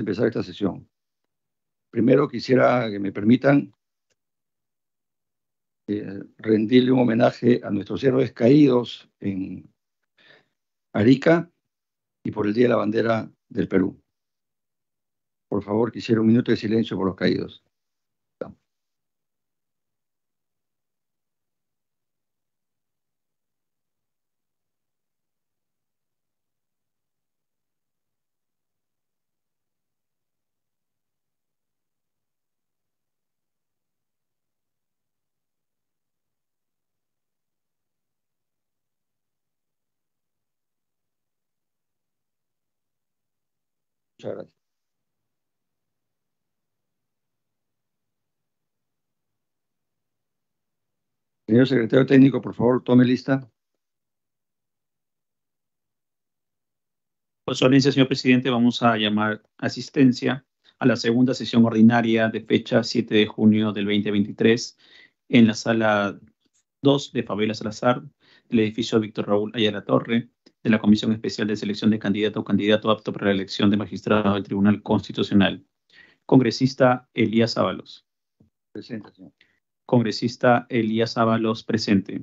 empezar esta sesión. Primero quisiera que me permitan eh, rendirle un homenaje a nuestros héroes caídos en Arica y por el Día de la Bandera del Perú. Por favor, quisiera un minuto de silencio por los caídos. Señor secretario técnico, por favor, tome lista. Por su audiencia, señor presidente, vamos a llamar asistencia a la segunda sesión ordinaria de fecha 7 de junio del 2023 en la sala 2 de Fabela Salazar del edificio Víctor Raúl Ayala Torre de la Comisión Especial de Selección de Candidato o Candidato Apto para la Elección de Magistrado del Tribunal Constitucional. Congresista Elías Ábalos. Presente, señor. Congresista Elías Ábalos presente.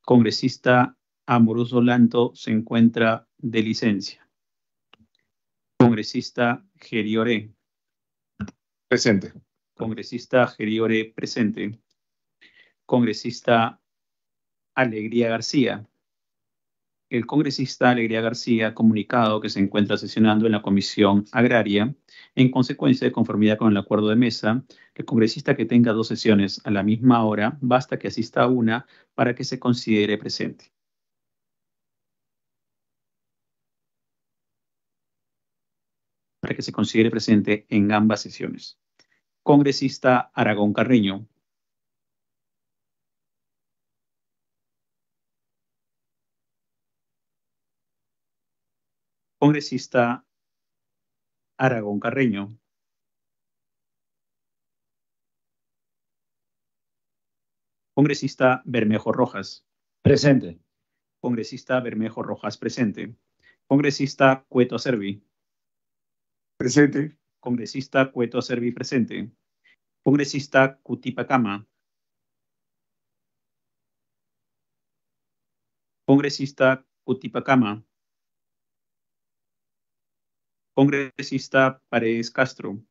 Congresista Amoroso Lanto se encuentra de licencia. Congresista Geriore. Presente. Congresista Geriore presente. Congresista Alegría García el congresista Alegría García ha comunicado que se encuentra sesionando en la Comisión Agraria. En consecuencia, de conformidad con el acuerdo de mesa, el congresista que tenga dos sesiones a la misma hora, basta que asista a una para que se considere presente. Para que se considere presente en ambas sesiones. Congresista Aragón Carreño, Congresista Aragón Carreño. Congresista Bermejo Rojas. Presente. Congresista Bermejo Rojas, presente. Congresista Cueto Acervi. Presente. Congresista Cueto Acervi, presente. Congresista Cutipacama. Congresista Cutipacama. Congresista Paredes Castro.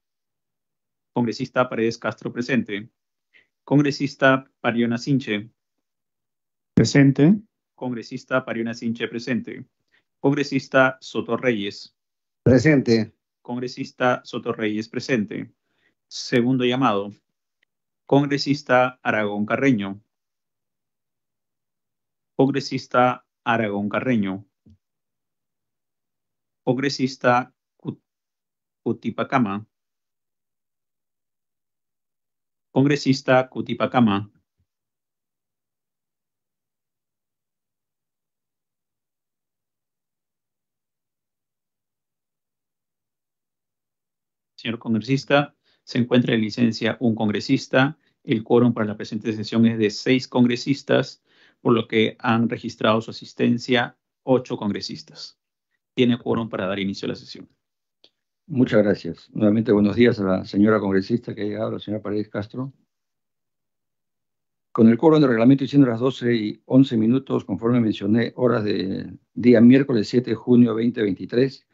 Congresista Paredes Castro presente. Congresista Pariona Sinche. Presente. Congresista Pariona Sinche presente. Congresista Soto Reyes. Presente. Congresista Soto Reyes presente. Segundo llamado. Congresista Aragón Carreño. Congresista Aragón Carreño. Congresista Cutipacama. Congresista Cutipacama. Señor congresista, se encuentra en licencia un congresista. El quórum para la presente sesión es de seis congresistas, por lo que han registrado su asistencia ocho congresistas. Tiene quórum para dar inicio a la sesión. Muchas gracias. Nuevamente buenos días a la señora congresista que ha llegado, la señora Paredes Castro. Con el coro del reglamento diciendo las 12 y 11 minutos, conforme mencioné, horas de día miércoles 7 de junio 2023,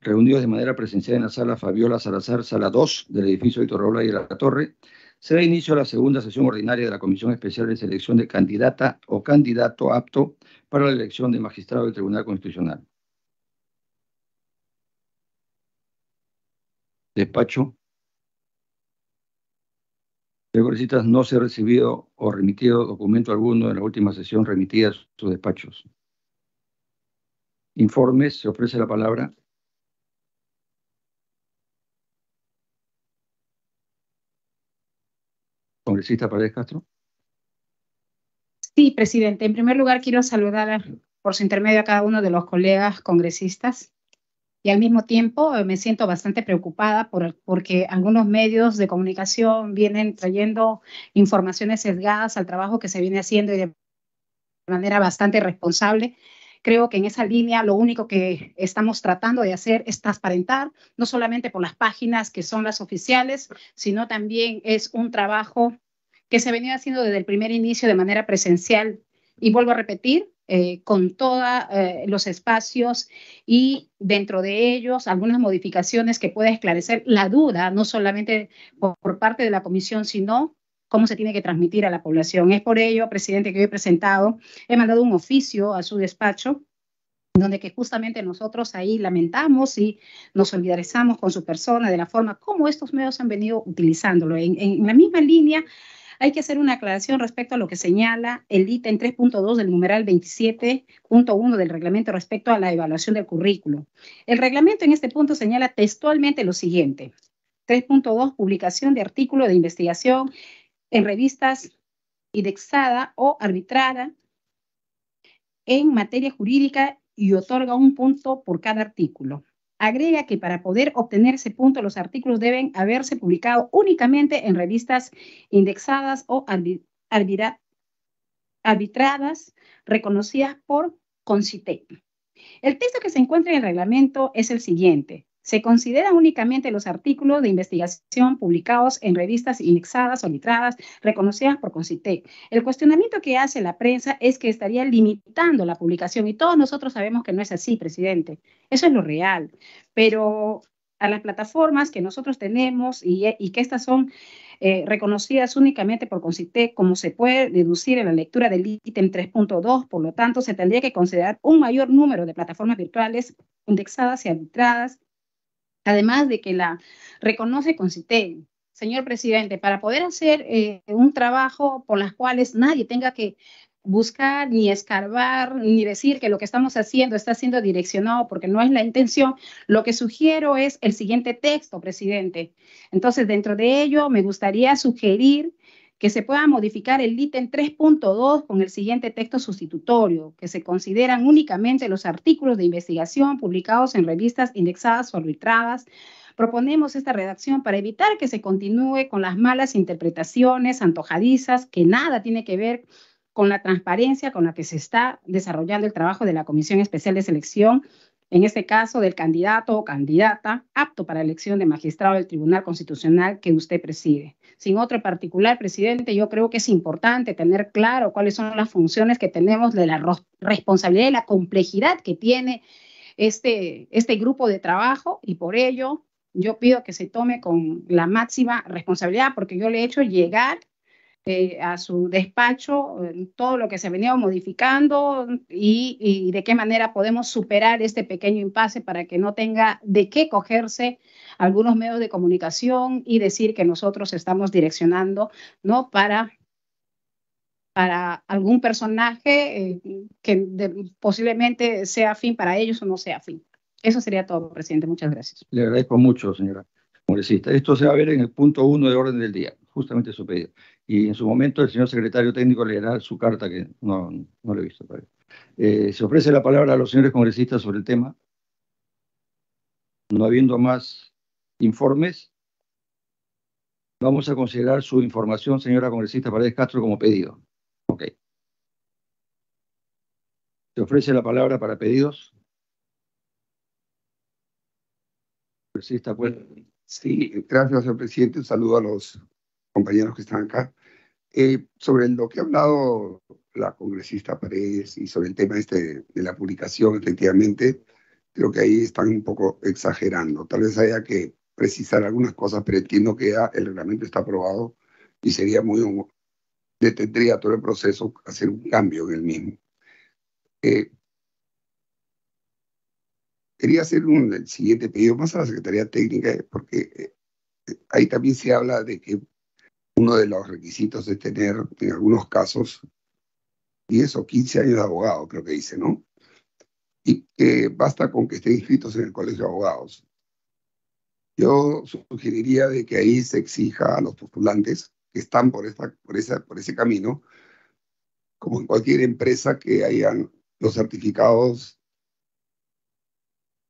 reunidos de manera presencial en la sala Fabiola Salazar, sala 2 del edificio Víctor Rola y de la Torre, se da inicio a la segunda sesión ordinaria de la Comisión Especial de Selección de Candidata o Candidato Apto para la elección de magistrado del Tribunal Constitucional. despacho el no se ha recibido o remitido documento alguno en la última sesión remitida a sus despachos. Informes, se ofrece la palabra. Congresista Paredes Castro. Sí, presidente. En primer lugar, quiero saludar por su intermedio a cada uno de los colegas congresistas y al mismo tiempo eh, me siento bastante preocupada porque algunos medios de comunicación vienen trayendo informaciones sesgadas al trabajo que se viene haciendo de manera bastante responsable. Creo que en esa línea lo único que estamos tratando de hacer es transparentar, no solamente por las páginas que son las oficiales, sino también es un trabajo que se venía haciendo desde el primer inicio de manera presencial. Y vuelvo a repetir, eh, con todos eh, los espacios y dentro de ellos algunas modificaciones que pueda esclarecer la duda, no solamente por, parte de la comisión, sino cómo se tiene que transmitir a la población. Es por ello, presidente, que hoy he presentado, he mandado un oficio a su despacho donde que justamente nosotros ahí lamentamos y nos solidarizamos con su persona de la forma como estos medios han venido utilizándolo. En, en la misma línea, hay que hacer una aclaración respecto a lo que señala el ítem 3.2 del numeral 27.1 del reglamento respecto a la evaluación del currículo. El reglamento en este punto señala textualmente lo siguiente. 3.2, publicación de artículo de investigación en revistas indexada o arbitrada en materia jurídica y otorga un punto por cada artículo agrega que para poder obtener ese punto los artículos deben haberse publicado únicamente en revistas indexadas o arbitradas reconocidas por CONCITEC. El texto que se encuentra en el reglamento es el siguiente se consideran únicamente los artículos de investigación publicados en revistas indexadas o litradas reconocidas por CONCITEC. El cuestionamiento que hace la prensa es que estaría limitando la publicación y todos nosotros sabemos que no es así, presidente. Eso es lo real. Pero a las plataformas que nosotros tenemos y, que estas son eh, reconocidas únicamente por CONCITEC, como se puede deducir en la lectura del ítem 3.2, por lo tanto, se tendría que considerar un mayor número de plataformas virtuales indexadas y arbitradas Además de que la reconoce con CITE. Señor presidente, para poder hacer eh, un trabajo por las cuales nadie tenga que buscar ni escarbar ni decir que lo que estamos haciendo está siendo direccionado porque no es la intención, lo que sugiero es el siguiente texto, presidente. Entonces, dentro de ello, me gustaría sugerir que se pueda modificar el ítem 3.2 con el siguiente texto sustitutorio, que se consideran únicamente los artículos de investigación publicados en revistas indexadas o arbitradas. Proponemos esta redacción para evitar que se continúe con las malas interpretaciones antojadizas que nada tiene que ver con la transparencia con la que se está desarrollando el trabajo de la Comisión Especial de Selección en este caso del candidato o candidata apto para elección de magistrado del Tribunal Constitucional que usted preside sin otro particular, presidente, yo creo que es importante tener claro cuáles son las funciones que tenemos de la responsabilidad y la complejidad que tiene este, este grupo de trabajo y por ello yo pido que se tome con la máxima responsabilidad porque yo le he hecho llegar eh, a su despacho eh, todo lo que se venía modificando y, de qué manera podemos superar este pequeño impasse para que no tenga de qué cogerse algunos medios de comunicación y decir que nosotros estamos direccionando no para para algún personaje eh, que posiblemente sea fin para ellos o no sea fin. Eso sería todo, presidente. Muchas gracias. Le agradezco mucho, señora. Esto se va a ver en el punto uno de orden del día, justamente su pedido. Y en su momento el señor secretario técnico le hará su carta, que no, no lo he visto eh, se ofrece la palabra a los señores congresistas sobre el tema. No habiendo más informes, vamos a considerar su información, señora congresista Paredes Castro, como pedido. Ok. Se ofrece la palabra para pedidos. Congresista, pues. Sí, gracias, señor presidente. Un saludo a los compañeros que están acá. Eh, sobre lo que ha hablado la congresista Paredes y sobre el tema este de la publicación, efectivamente, creo que ahí están un poco exagerando. Tal vez haya que precisar algunas cosas, pero entiendo que ya el reglamento está aprobado y sería muy detendría todo el proceso hacer un cambio en el mismo. Eh, Quería hacer un, el siguiente pedido más a la Secretaría Técnica, porque eh, ahí también se habla de que uno de los requisitos es tener, en algunos casos, 10 o 15 años de abogado, creo que dice, ¿no? Y que basta con que estén inscritos en el Colegio de Abogados. Yo sugeriría de que ahí se exija a los postulantes que están por, esta, por, esa, por ese camino, como en cualquier empresa, que hayan los certificados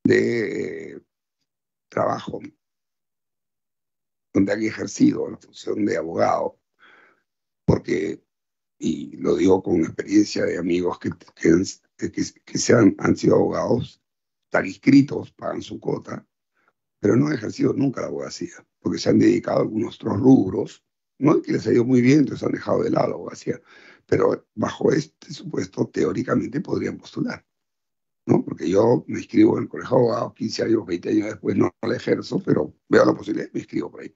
de eh, trabajo, donde han ejercido la función de abogado, porque, y lo digo con experiencia de amigos que, que, que, sean, han sido abogados, están inscritos, pagan su cuota, pero no han ejercido nunca la abogacía, porque se han dedicado a algunos otros rubros, no que les ha ido muy bien, entonces han dejado de lado la abogacía, pero bajo este supuesto teóricamente podrían postular. Porque yo me inscribo en el colegio a 15 años, 20 años después, no, lo ejerzo, pero veo la posibilidad, me inscribo por ahí.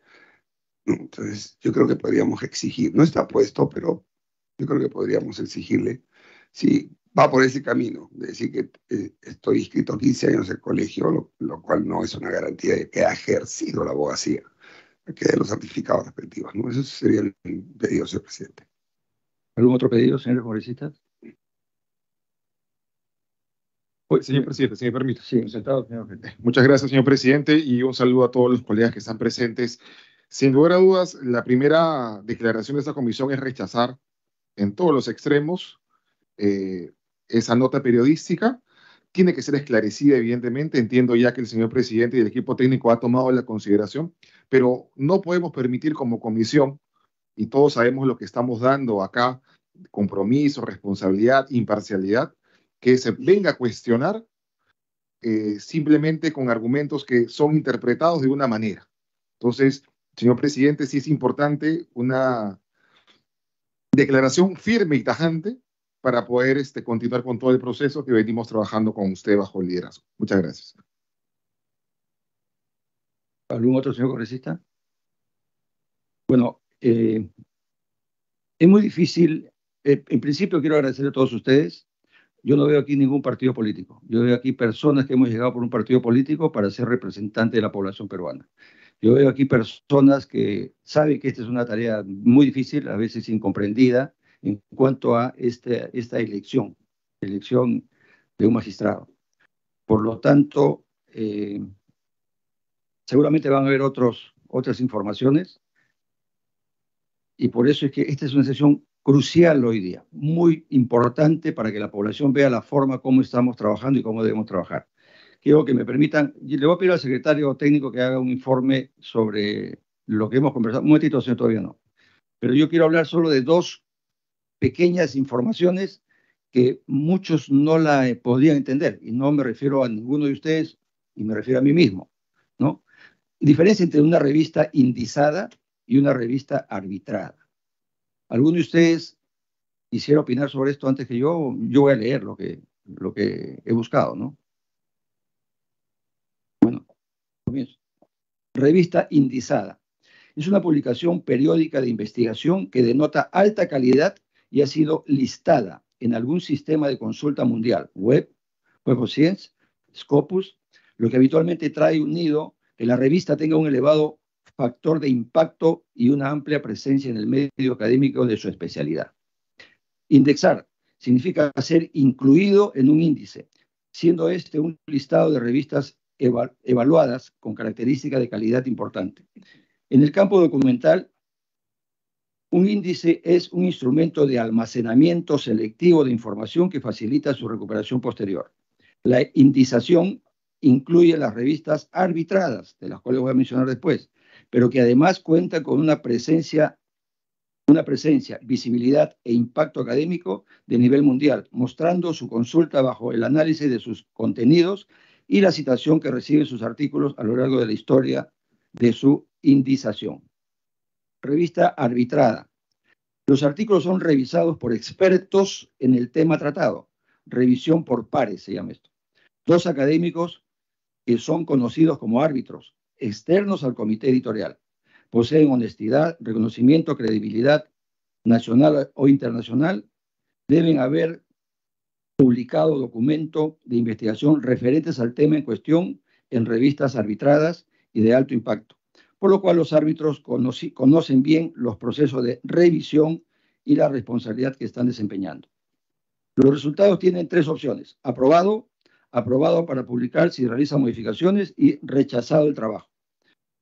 Entonces, yo creo que podríamos exigir, no está puesto, pero yo creo que podríamos exigirle, si va por ese camino, de decir que eh, estoy inscrito 15 años en el colegio, lo, cual no es una garantía de que ha ejercido la abogacía, que de los certificados respectivos, ¿no? Eso sería el pedido, señor presidente. ¿Algún otro pedido, señores moristas? señor presidente, si me permite. Muchas gracias, señor presidente, y un saludo a todos los colegas que están presentes. Sin lugar a dudas, la primera declaración de esta comisión es rechazar en todos los extremos eh, esa nota periodística. Tiene que ser esclarecida, evidentemente. Entiendo ya que el señor presidente y el equipo técnico ha tomado la consideración, pero no podemos permitir como comisión, y todos sabemos lo que estamos dando acá, compromiso, responsabilidad, imparcialidad, que se venga a cuestionar eh, simplemente con argumentos que son interpretados de una manera. Entonces, señor presidente, sí es importante una declaración firme y tajante para poder este, continuar con todo el proceso que venimos trabajando con usted bajo el liderazgo. Muchas gracias. ¿Algún otro señor congresista? Bueno, eh, es muy difícil. Eh, en principio quiero agradecer a todos ustedes yo no veo aquí ningún partido político. Yo veo aquí personas que hemos llegado por un partido político para ser representante de la población peruana. Yo veo aquí personas que saben que esta es una tarea muy difícil, a veces incomprendida, en cuanto a esta elección, elección de un magistrado. Por lo tanto, eh, seguramente van a haber otros, otras informaciones. Y por eso es que esta es una sesión crucial hoy día, muy importante para que la población vea la forma cómo estamos trabajando y cómo debemos trabajar. Quiero que me permitan, le voy a pedir al secretario técnico que haga un informe sobre lo que hemos conversado. Un momentito, señor, todavía no. Pero yo quiero hablar solo de dos pequeñas informaciones que muchos no la eh, podían entender, y no me refiero a ninguno de ustedes, y me refiero a mí mismo, ¿no? Diferencia entre una revista indizada y una revista arbitrada. ¿Alguno de ustedes quisiera opinar sobre esto antes que yo? Yo voy a leer lo que, he buscado, ¿no? Bueno, comienzo. Revista Indizada. Es una publicación periódica de investigación que denota alta calidad y ha sido listada en algún sistema de consulta mundial, web, Web of Science, Scopus, lo que habitualmente trae un nido, que la revista tenga un elevado factor de impacto y una amplia presencia en el medio académico de su especialidad. Indexar significa ser incluido en un índice, siendo este un listado de revistas evaluadas con características de calidad importante. En el campo documental, un índice es un instrumento de almacenamiento selectivo de información que facilita su recuperación posterior. La indización incluye las revistas arbitradas, de las cuales voy a mencionar después, pero que además cuenta con una presencia, una presencia, visibilidad e impacto académico de nivel mundial, mostrando su consulta bajo el análisis de sus contenidos y la citación que reciben sus artículos a lo largo de la historia de su indización. Revista arbitrada. Los artículos son revisados por expertos en el tema tratado. Revisión por pares se llama esto. Dos académicos que son conocidos como árbitros, externos al comité editorial. Poseen honestidad, reconocimiento, credibilidad nacional o internacional. Deben haber publicado documento de investigación referentes al tema en cuestión en revistas arbitradas y de alto impacto, por lo cual los árbitros conocen bien los procesos de revisión y la responsabilidad que están desempeñando. Los resultados tienen tres opciones. Aprobado, aprobado para publicar si realiza modificaciones y rechazado el trabajo.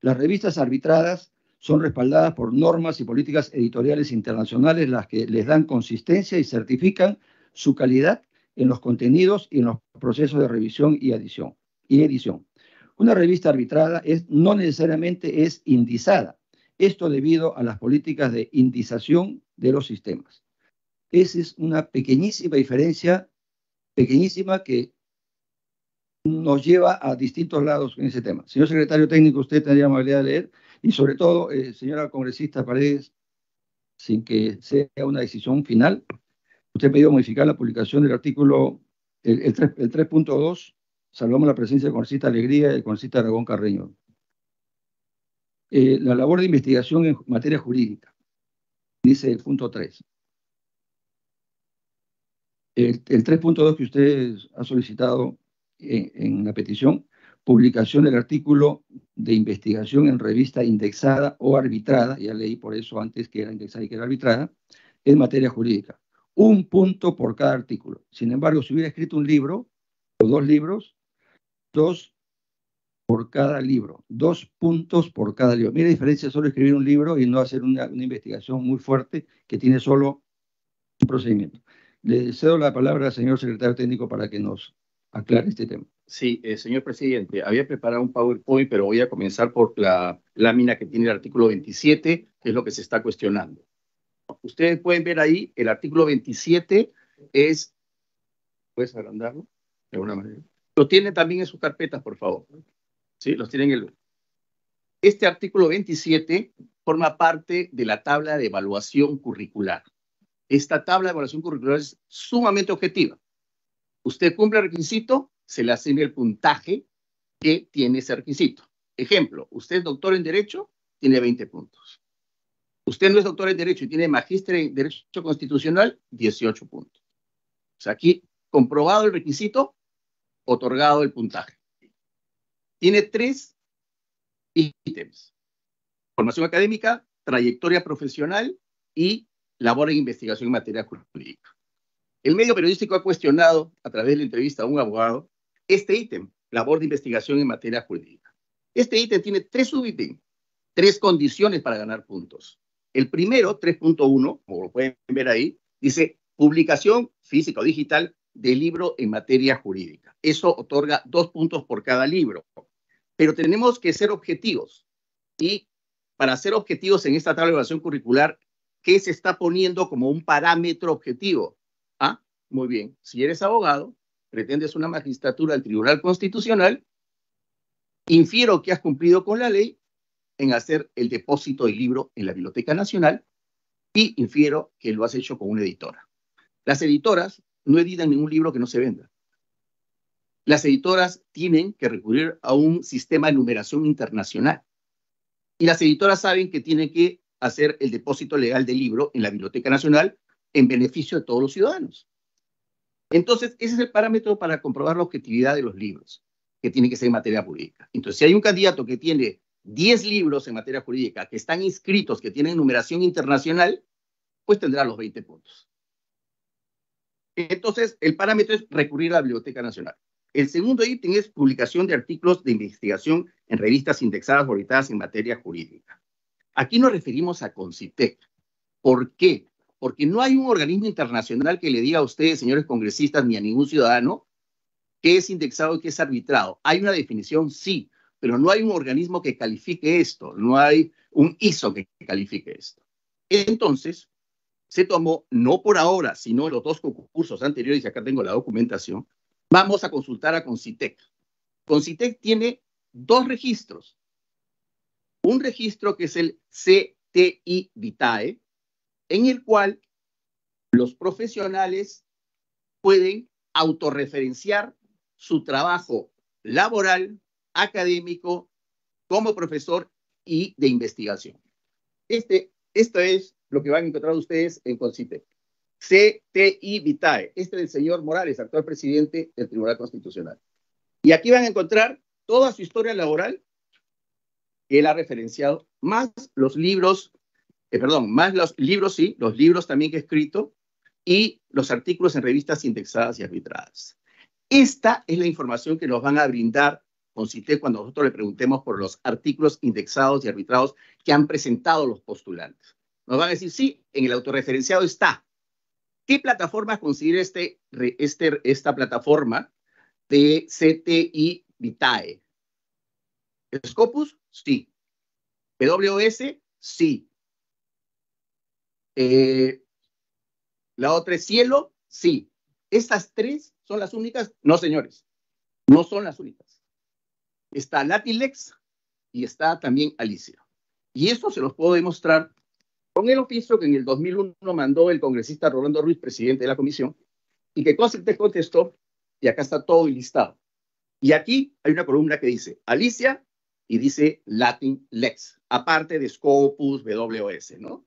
Las revistas arbitradas son respaldadas por normas y políticas editoriales internacionales las que les dan consistencia y certifican su calidad en los contenidos y en los procesos de revisión y, adición, y edición. Una revista arbitrada no necesariamente es indizada, esto debido a las políticas de indización de los sistemas. Esa es una pequeñísima diferencia, pequeñísima que nos lleva a distintos lados en ese tema. Señor secretario técnico, usted tendría amabilidad de leer y sobre todo, eh, señora congresista Paredes, sin que sea una decisión final, usted ha pedido modificar la publicación del artículo el, 3.2, salvamos la presencia de congresista Alegría y del congresista Aragón Carreño. Eh, la labor de investigación en materia jurídica, dice el punto 3. el 3.2 que usted ha solicitado en, la petición publicación del artículo de investigación en revista indexada o arbitrada, ya leí por eso antes que era indexada y que era arbitrada, en materia jurídica. Un punto por cada artículo. Sin embargo, si hubiera escrito un libro o dos libros, dos por cada libro, dos puntos por cada libro. Mira la diferencia solo escribir un libro y no hacer una investigación muy fuerte que tiene solo un procedimiento. Le cedo la palabra al señor secretario técnico para que nos aclarar este tema. Sí, eh, señor presidente, había preparado un PowerPoint, pero voy a comenzar por la lámina que tiene el artículo 27, que es lo que se está cuestionando. Ustedes pueden ver ahí, el artículo 27 es... ¿Puedes agrandarlo? De alguna manera. Lo tienen también en sus carpetas, por favor. Sí, los tienen en el... Este artículo 27 forma parte de la tabla de evaluación curricular. Esta tabla de evaluación curricular es sumamente objetiva. Usted cumple el requisito, se le asigna el puntaje que tiene ese requisito. Ejemplo, usted es doctor en Derecho, tiene 20 puntos. Usted no es doctor en Derecho y tiene magíster en Derecho Constitucional, 18 puntos. O sea, aquí comprobado el requisito, otorgado el puntaje. Tiene tres ítems. Formación académica, trayectoria profesional y labor en investigación en materia jurídica. El medio periodístico ha cuestionado, a través de la entrevista a un abogado, este ítem, labor de investigación en materia jurídica. Este ítem tiene tres subítems, tres condiciones para ganar puntos. El primero, 3.1, como lo pueden ver ahí, dice publicación física o digital de libro en materia jurídica. Eso otorga dos puntos por cada libro. Pero tenemos que ser objetivos. Y para ser objetivos en esta tabla de evaluación curricular, ¿qué se está poniendo como un parámetro objetivo? Muy bien, si eres abogado, pretendes una magistratura al Tribunal Constitucional, infiero que has cumplido con la ley en hacer el depósito del libro en la Biblioteca Nacional y infiero que lo has hecho con una editora. Las editoras no editan ningún libro que no se venda. Las editoras tienen que recurrir a un sistema de numeración internacional. Y las editoras saben que tienen que hacer el depósito legal del libro en la Biblioteca Nacional en beneficio de todos los ciudadanos. Entonces, ese es el parámetro para comprobar la objetividad de los libros, que tiene que ser en materia jurídica. Entonces, si hay un candidato que tiene 10 libros en materia jurídica que están inscritos, que tienen numeración internacional, pues tendrá los 20 puntos. Entonces, el parámetro es recurrir a la Biblioteca Nacional. El segundo ítem es publicación de artículos de investigación en revistas indexadas o en materia jurídica. Aquí nos referimos a Concitec. ¿Por qué? porque no hay un organismo internacional que le diga a ustedes, señores congresistas, ni a ningún ciudadano, que es indexado y que es arbitrado. Hay una definición, sí, pero no hay un organismo que califique esto, no hay un ISO que califique esto. Entonces, se tomó, no por ahora, sino en los dos concursos anteriores, y acá tengo la documentación, vamos a consultar a Concitec. Concitec tiene dos registros. Un registro que es el CTI Vitae, en el cual los profesionales pueden autorreferenciar su trabajo laboral, académico, como profesor y de investigación. Este, esto es lo que van a encontrar ustedes en Concitec. CTI Vitae, este es del señor Morales, actual presidente del Tribunal Constitucional. Y aquí van a encontrar toda su historia laboral que él ha referenciado, más los libros eh, perdón, más los libros, sí, los libros también que he escrito y los artículos en revistas indexadas y arbitradas. Esta es la información que nos van a brindar con cuando nosotros le preguntemos por los artículos indexados y arbitrados que han presentado los postulantes. Nos van a decir, sí, en el autorreferenciado está. ¿Qué plataforma considera este, este, esta plataforma de CTI Vitae? ¿Scopus? Sí. ¿PWS? Sí. Eh, la otra es cielo, sí. Estas tres son las únicas, no señores, no son las únicas. Está Lex y está también Alicia. Y esto se los puedo demostrar con el oficio que en el 2001 mandó el congresista Rolando Ruiz, presidente de la comisión, y que te contestó, y acá está todo listado. Y aquí hay una columna que dice Alicia y dice Latin Lex, aparte de Scopus, WS, ¿no?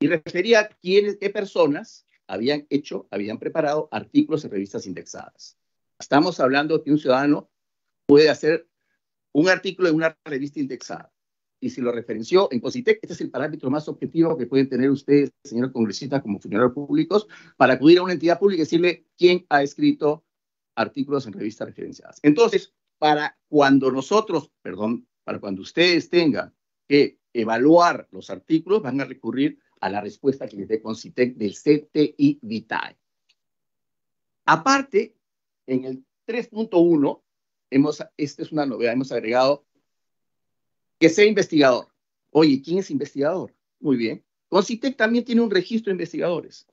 y refería a quiénes, qué personas habían hecho, habían preparado artículos en revistas indexadas. Estamos hablando que un ciudadano puede hacer un artículo en una revista indexada. Y si lo referenció en Cositec, este es el parámetro más objetivo que pueden tener ustedes, señor congresista, como funcionarios públicos, para acudir a una entidad pública y decirle quién ha escrito artículos en revistas referenciadas. Entonces, para cuando nosotros, perdón, para cuando ustedes tengan que evaluar los artículos, van a recurrir a la respuesta que les dé Concitec del CTI Vitae. Aparte, en el 3.1, esta es una novedad, hemos agregado que sea investigador. Oye, ¿quién es investigador? Muy bien. Concitec también tiene un registro de investigadores.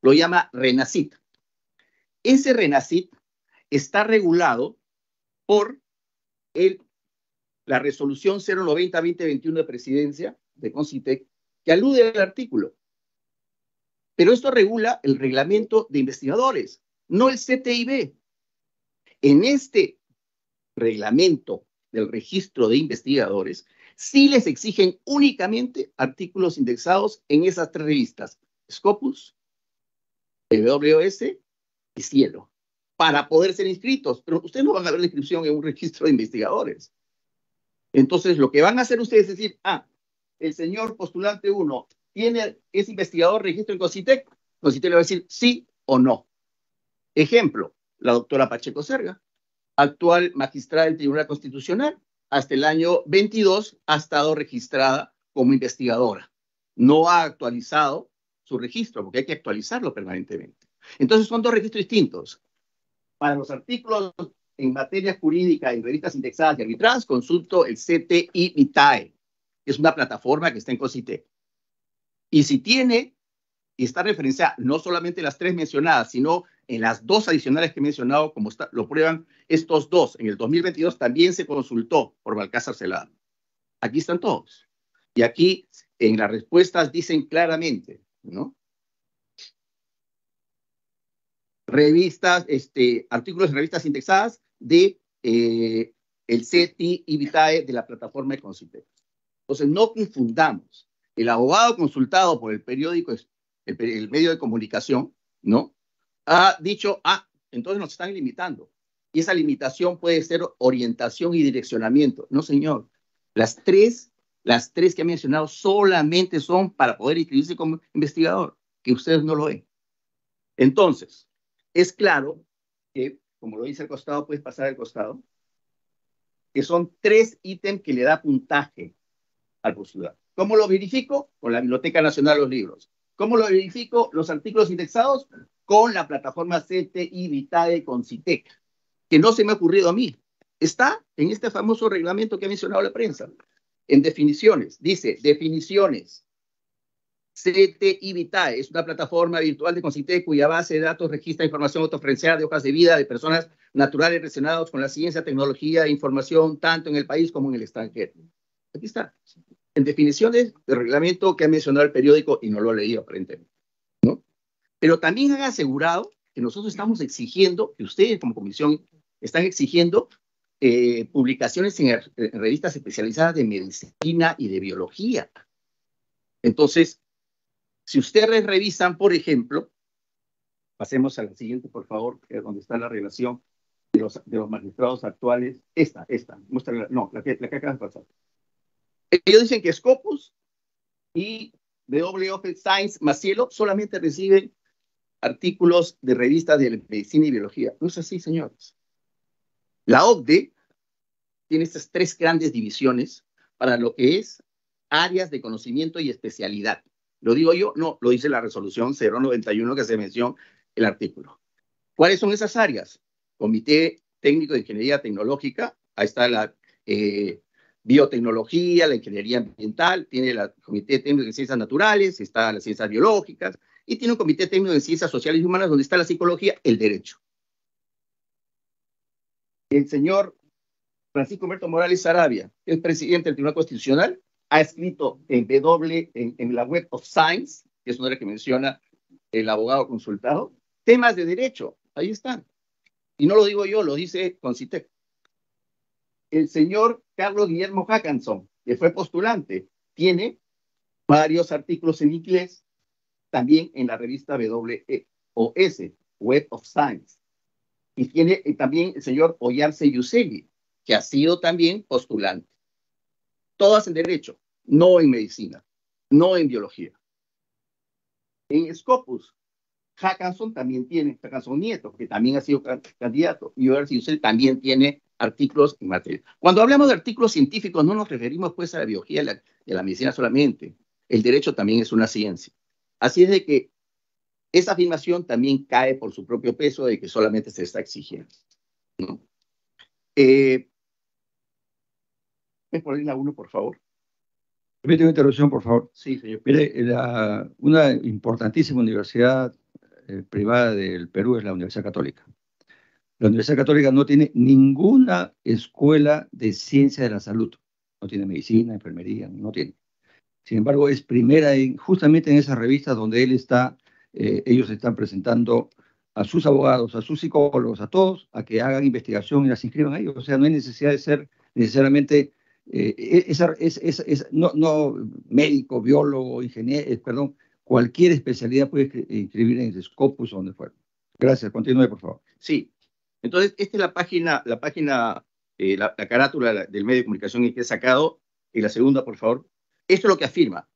Lo llama RENACIT. Ese RENACIT está regulado por la resolución 090-2021 de presidencia de Concitec que alude al artículo. Pero esto regula el reglamento de investigadores, no el CTIB. En este reglamento del registro de investigadores, sí les exigen únicamente artículos indexados en esas tres revistas, Scopus, WS y Cielo, para poder ser inscritos. Pero ustedes no van a ver la inscripción en un registro de investigadores. Entonces, lo que van a hacer ustedes es decir, ah, el señor postulante 1 tiene, es investigador registro en COSITEC, COSITEC le va a decir sí o no. Ejemplo, la doctora Pacheco Serga, actual magistrada del Tribunal Constitucional, hasta el año 22 ha estado registrada como investigadora. No ha actualizado su registro, porque hay que actualizarlo permanentemente. Entonces son dos registros distintos. Para los artículos en materia jurídica en revistas indexadas y arbitradas, consulto el CTI Vitae es una plataforma que está en COSITEC. Y si tiene, y está referenciada no solamente en las tres mencionadas, sino en las dos adicionales que he mencionado, como lo prueban estos dos, en el 2022 también se consultó por Balcázar Celada. Aquí están todos. Y aquí en las respuestas dicen claramente, ¿no? Revistas, este, artículos en revistas indexadas de eh, el CETI y Vitae de la plataforma de entonces, no confundamos. El abogado consultado por el periódico, el, el medio de comunicación, ¿no? Ha dicho, ah, entonces nos están limitando. Y esa limitación puede ser orientación y direccionamiento. No, señor. Las tres, las tres que ha mencionado solamente son para poder inscribirse como investigador, que ustedes no lo ven. Entonces, es claro que, como lo dice el costado, puedes pasar al costado, que son tres ítems que le da puntaje al ¿Cómo lo verifico? Con la Biblioteca Nacional de los Libros. ¿Cómo lo verifico? Los artículos indexados con la plataforma CTI Vitae con CITEC, e que no se me ha ocurrido a mí. Está en este famoso reglamento que ha mencionado la prensa. En definiciones, dice definiciones. CTI Vitae es una plataforma virtual de CONCITEC cuya base de datos registra información autofrencial de hojas de vida de personas naturales relacionadas con la ciencia, tecnología e información, tanto en el país como en el extranjero. Aquí está. En definiciones de reglamento que ha mencionado el periódico y no lo ha leído aparentemente. ¿no? Pero también han asegurado que nosotros estamos exigiendo, que ustedes como comisión están exigiendo eh, publicaciones en, revistas especializadas de medicina y de biología. Entonces, si ustedes revisan, por ejemplo, pasemos a la siguiente, por favor, que es donde está la relación de los, de los magistrados actuales. Esta, esta, muestra, no, la que, la que acabas de pasar. Ellos dicen que Scopus y W.F. Science Macielo solamente reciben artículos de revistas de medicina y biología. No es así, señores. La OCDE tiene estas tres grandes divisiones para lo que es áreas de conocimiento y especialidad. ¿Lo digo yo? No, lo dice la resolución 091 que se mencionó el artículo. ¿Cuáles son esas áreas? Comité Técnico de Ingeniería Tecnológica, ahí está la eh, biotecnología, la ingeniería ambiental, tiene el Comité Técnico de Ciencias Naturales, están las ciencias biológicas, y tiene un Comité Técnico de Ciencias Sociales y Humanas donde está la psicología, el derecho. El señor Francisco Humberto Morales Arabia, el presidente del Tribunal Constitucional, ha escrito en W, en, la web of Science, que es una de las que menciona el abogado consultado, temas de derecho, ahí están. Y no lo digo yo, lo dice Concitec el señor Carlos Guillermo Hackanson, que fue postulante, tiene varios artículos en inglés, también en la revista WOS, e Web of Science. Y tiene también el señor Oyarce Yusegui, que ha sido también postulante. Todas en derecho, no en medicina, no en biología. En Scopus Hackanson también tiene, Hackanson Nieto, que también ha sido candidato, y usted también tiene artículos en materia. Cuando hablamos de artículos científicos, no nos referimos pues a la biología y la, la medicina solamente. El derecho también es una ciencia. Así es de que esa afirmación también cae por su propio peso de que solamente se está exigiendo. ¿no? Eh, ¿Me la uno, por favor? Permíteme una interrupción, por favor. Sí, señor. Mire, una importantísima universidad eh, privada del Perú es la Universidad Católica. La Universidad Católica no tiene ninguna escuela de ciencia de la salud. No tiene medicina, enfermería, no tiene. Sin embargo, es primera en, justamente en esas revistas donde él está, eh, ellos están presentando a sus abogados, a sus psicólogos, a todos, a que hagan investigación y las inscriban a ellos. O sea, no hay necesidad de ser necesariamente eh, e, no, no, médico, biólogo, ingeniero, perdón, cualquier especialidad puede inscribir en Scopus o donde fuera. Gracias, continúe por favor. Sí, entonces esta es la página, la página, eh, la, carátula del medio de comunicación que he sacado, y la segunda, por favor. Esto es lo que afirma.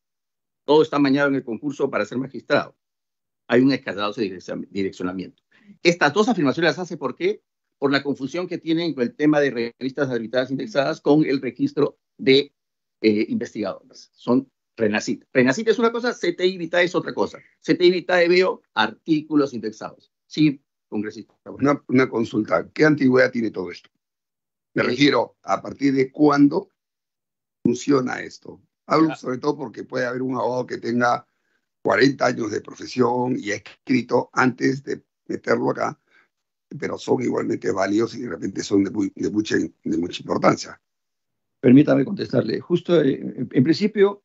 Todo está mañado en el concurso para ser magistrado. Hay un escalado de direccionamiento. Estas dos afirmaciones las hace, porque Por la confusión que tienen con el tema de revistas arbitradas indexadas con el registro de eh, investigadores. Son Renacita. Renacit es una cosa, CTI Vitae es otra cosa. CTI Vitae veo artículos indexados. Sí, congresista. Una, consulta. ¿Qué antigüedad tiene todo esto? Me refiero a partir de cuándo funciona esto. Hablo sobre todo porque puede haber un abogado que tenga 40 años de profesión y ha escrito antes de meterlo acá, pero son igualmente válidos y de repente son de, mucha, importancia. Permítame contestarle. Justo eh, en principio,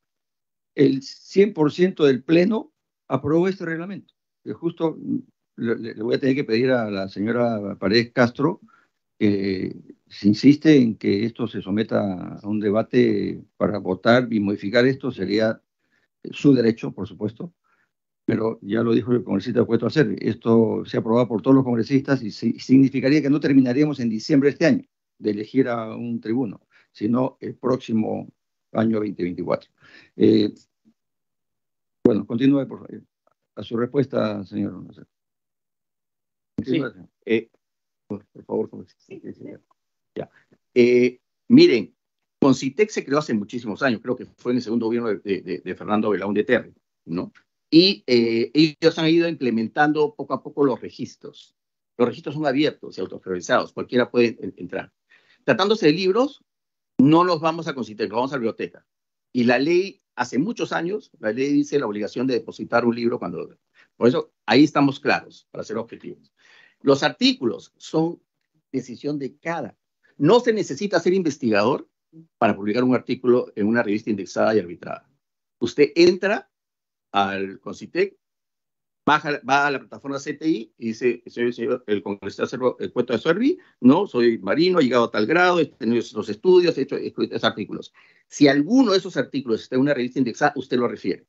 el 100% del Pleno aprobó este reglamento. Eh, justo mm, le, voy a tener que pedir a la señora Paredes Castro que si insiste en que esto se someta a un debate para votar y modificar esto, sería eh, su derecho, por supuesto, pero ya lo dijo el congresista puesto a hacer, esto se ha aprobado por todos los congresistas y significaría que no terminaríamos en diciembre de este año de elegir a un tribuno, sino el próximo año 2024. Eh, bueno, continúe por favor. A su respuesta, señor. Sí, eh, por, favor. Sí, ya. Eh, miren, Concitec se creó hace muchísimos años, creo que fue en el segundo gobierno de, de, de Fernando de Terry, ¿no? Y ellos han ido implementando poco a poco los registros. Los registros son abiertos y autorizados, cualquiera puede entrar. Tratándose de libros, no los vamos a Concitec, vamos a la biblioteca. Y la ley, hace muchos años, la ley dice la obligación de depositar un libro cuando... Por eso, ahí estamos claros, para ser objetivos. Los artículos son decisión de cada. No se necesita ser investigador para publicar un artículo en una revista indexada y arbitrada. Usted entra al CONCITEC baja, va a la plataforma CTI y dice, soy, el congresista el cuento de Servi, ¿no? Soy marino, he llegado a tal grado, he tenido esos estudios, he hecho esos artículos. Si alguno de esos artículos está en una revista indexada, usted lo refiere.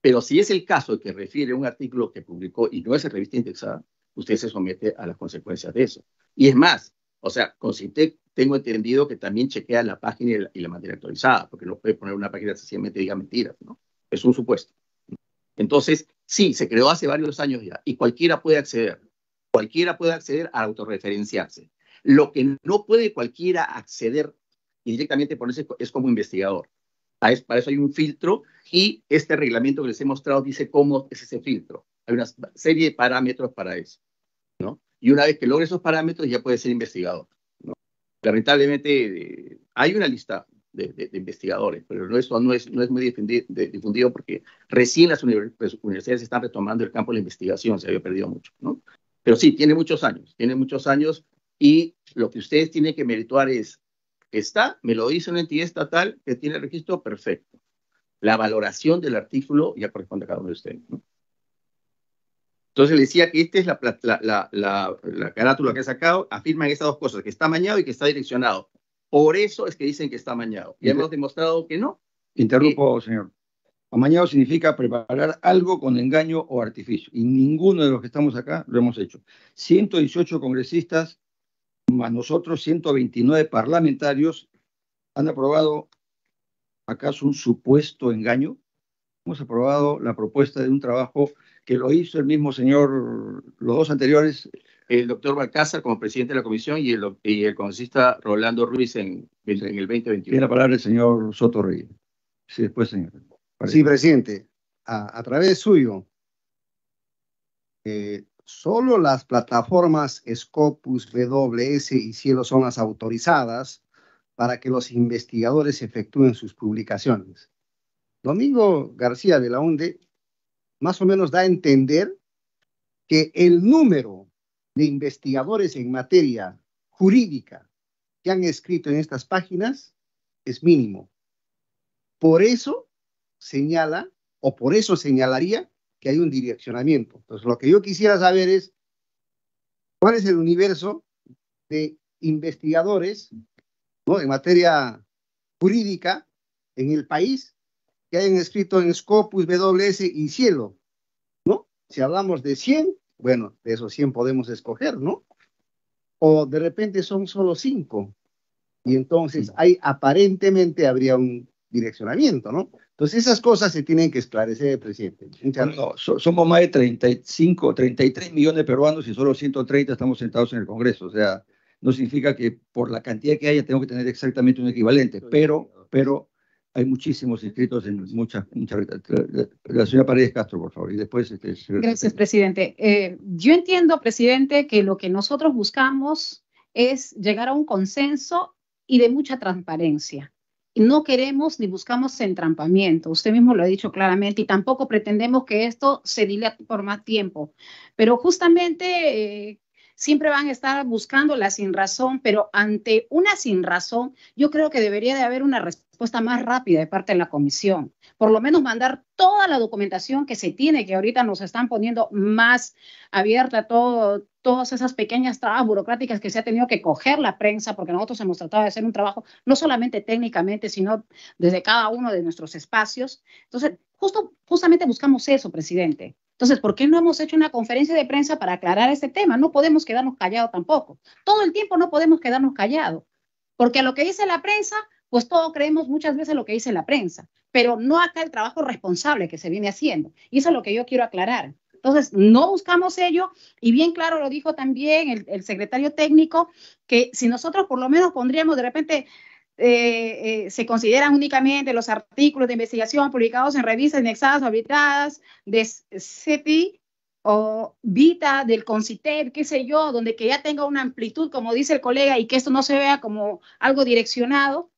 Pero si es el caso que refiere un artículo que publicó y no es en revista indexada, usted se somete a las consecuencias de eso. Y es más, o sea, con CITEC tengo entendido que también chequea la página y la, materia actualizada, porque no puede poner una página que sencillamente diga mentiras, ¿no? Es un supuesto. Entonces, sí, se creó hace varios años ya y cualquiera puede acceder. Cualquiera puede acceder a autorreferenciarse. Lo que no puede cualquiera acceder y directamente ponerse es como investigador. Para eso hay un filtro y este reglamento que les he mostrado dice cómo es ese filtro. Hay una serie de parámetros para eso. ¿no? Y una vez que logre esos parámetros ya puede ser investigador. Lamentablemente eh, hay una lista de, investigadores, pero esto no es, no es muy difundido, porque recién las pues, universidades están retomando el campo de la investigación, se había perdido mucho, ¿no? Pero sí, tiene muchos años, tiene muchos años y lo que ustedes tienen que merituar es, está, me lo dice una entidad estatal que tiene registro, perfecto. La valoración del artículo ya corresponde a cada uno de ustedes, ¿no? Entonces le decía que esta es la, la, la, carátula que ha sacado, afirma en estas dos cosas, que está mañado y que está direccionado. Por eso es que dicen que está amañado. Y hemos demostrado que no. Interrumpo, eh, señor. Amañado significa preparar algo con engaño o artificio. Y ninguno de los que estamos acá lo hemos hecho. 118 congresistas, más nosotros 129 parlamentarios, han aprobado acaso un supuesto engaño. Hemos aprobado la propuesta de un trabajo que lo hizo el mismo señor, los dos anteriores, el doctor Balcázar como presidente de la comisión y el, y Rolando Ruiz en, el 2021. Tiene la palabra el señor Soto Reyes. Sí, después, señor. Sí, presidente. A, través suyo, eh, solo las plataformas Scopus, WS y Cielo son las autorizadas para que los investigadores efectúen sus publicaciones. Domingo García de la UNDE más o menos da a entender que el número de investigadores en materia jurídica que han escrito en estas páginas es mínimo. Por eso señala, o por eso señalaría, que hay un direccionamiento. Entonces, lo que yo quisiera saber es cuál es el universo de investigadores ¿no? en materia jurídica en el país que hayan escrito en Scopus, WS y Cielo. ¿no? Si hablamos de 100, bueno, de esos 100 podemos escoger, ¿no? O de repente son solo 5. Y entonces hay aparentemente habría un direccionamiento, ¿no? Entonces esas cosas se tienen que esclarecer, presidente. no, somos más de 35, 33 millones de peruanos y solo 130 estamos sentados en el Congreso. O sea, no significa que por la cantidad que haya tengo que tener exactamente un equivalente, pero, pero hay muchísimos inscritos en muchas. la señora Paredes Castro, por favor, y después. Este, Gracias, presidente. Eh, yo entiendo, presidente, que lo que nosotros buscamos es llegar a un consenso y de mucha transparencia. No queremos ni buscamos entrampamiento, usted mismo lo ha dicho claramente, y tampoco pretendemos que esto se dilate por más tiempo. Pero justamente eh, siempre van a estar buscando la sin razón, pero ante una sin razón, yo creo que debería de haber una respuesta más rápida de parte de la comisión. Por lo menos mandar toda la documentación que se tiene, que ahorita nos están poniendo más abierta todas esas pequeñas trabas burocráticas que se ha tenido que coger la prensa, porque nosotros hemos tratado de hacer un trabajo no solamente técnicamente, sino desde cada uno de nuestros espacios. Entonces, justo, justamente buscamos eso, presidente, entonces, ¿por qué no hemos hecho una conferencia de prensa para aclarar este tema? No podemos quedarnos callados tampoco. Todo el tiempo no podemos quedarnos callados, porque a lo que dice la prensa, pues todos creemos muchas veces lo que dice la prensa, pero no acá el trabajo responsable que se viene haciendo. Y eso es lo que yo quiero aclarar. Entonces, no buscamos ello y bien claro lo dijo también el, el, secretario técnico, que si nosotros por lo menos pondríamos de repente eh, eh, se consideran únicamente los artículos de investigación publicados en revistas indexadas o habitadas de CETI o Vita del CONCITEP, qué sé yo, donde que ya tenga una amplitud, como dice el colega, y que esto no se vea como algo direccionado.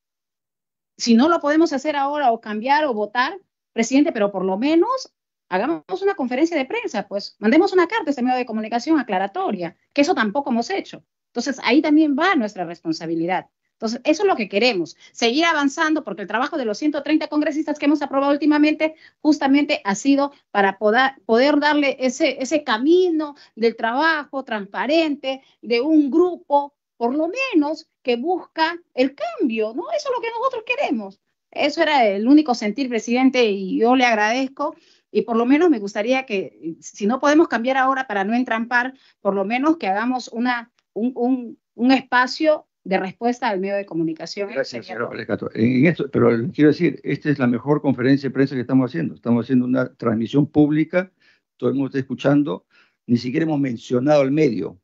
Si no lo podemos hacer ahora o cambiar o votar, presidente, pero por lo menos hagamos una conferencia de prensa, pues mandemos una carta a este medio de comunicación aclaratoria, que eso tampoco hemos hecho. Entonces ahí también va nuestra responsabilidad. Entonces, eso es lo que queremos, seguir avanzando, porque el trabajo de los 130 congresistas que hemos aprobado últimamente justamente ha sido para poder, darle ese, ese camino del trabajo transparente de un grupo, por lo menos, que busca el cambio, ¿no? Eso es lo que nosotros queremos. Eso era el único sentir, presidente, y yo le agradezco. Y por lo menos me gustaría que, si no podemos cambiar ahora para no entrampar, por lo menos que hagamos una, un, un, un espacio de respuesta al medio de comunicación. ¿eh? Gracias, En esto, pero quiero decir, esta es la mejor conferencia de prensa que estamos haciendo. Estamos haciendo una transmisión pública, todo el mundo está escuchando, ni siquiera hemos mencionado al medio,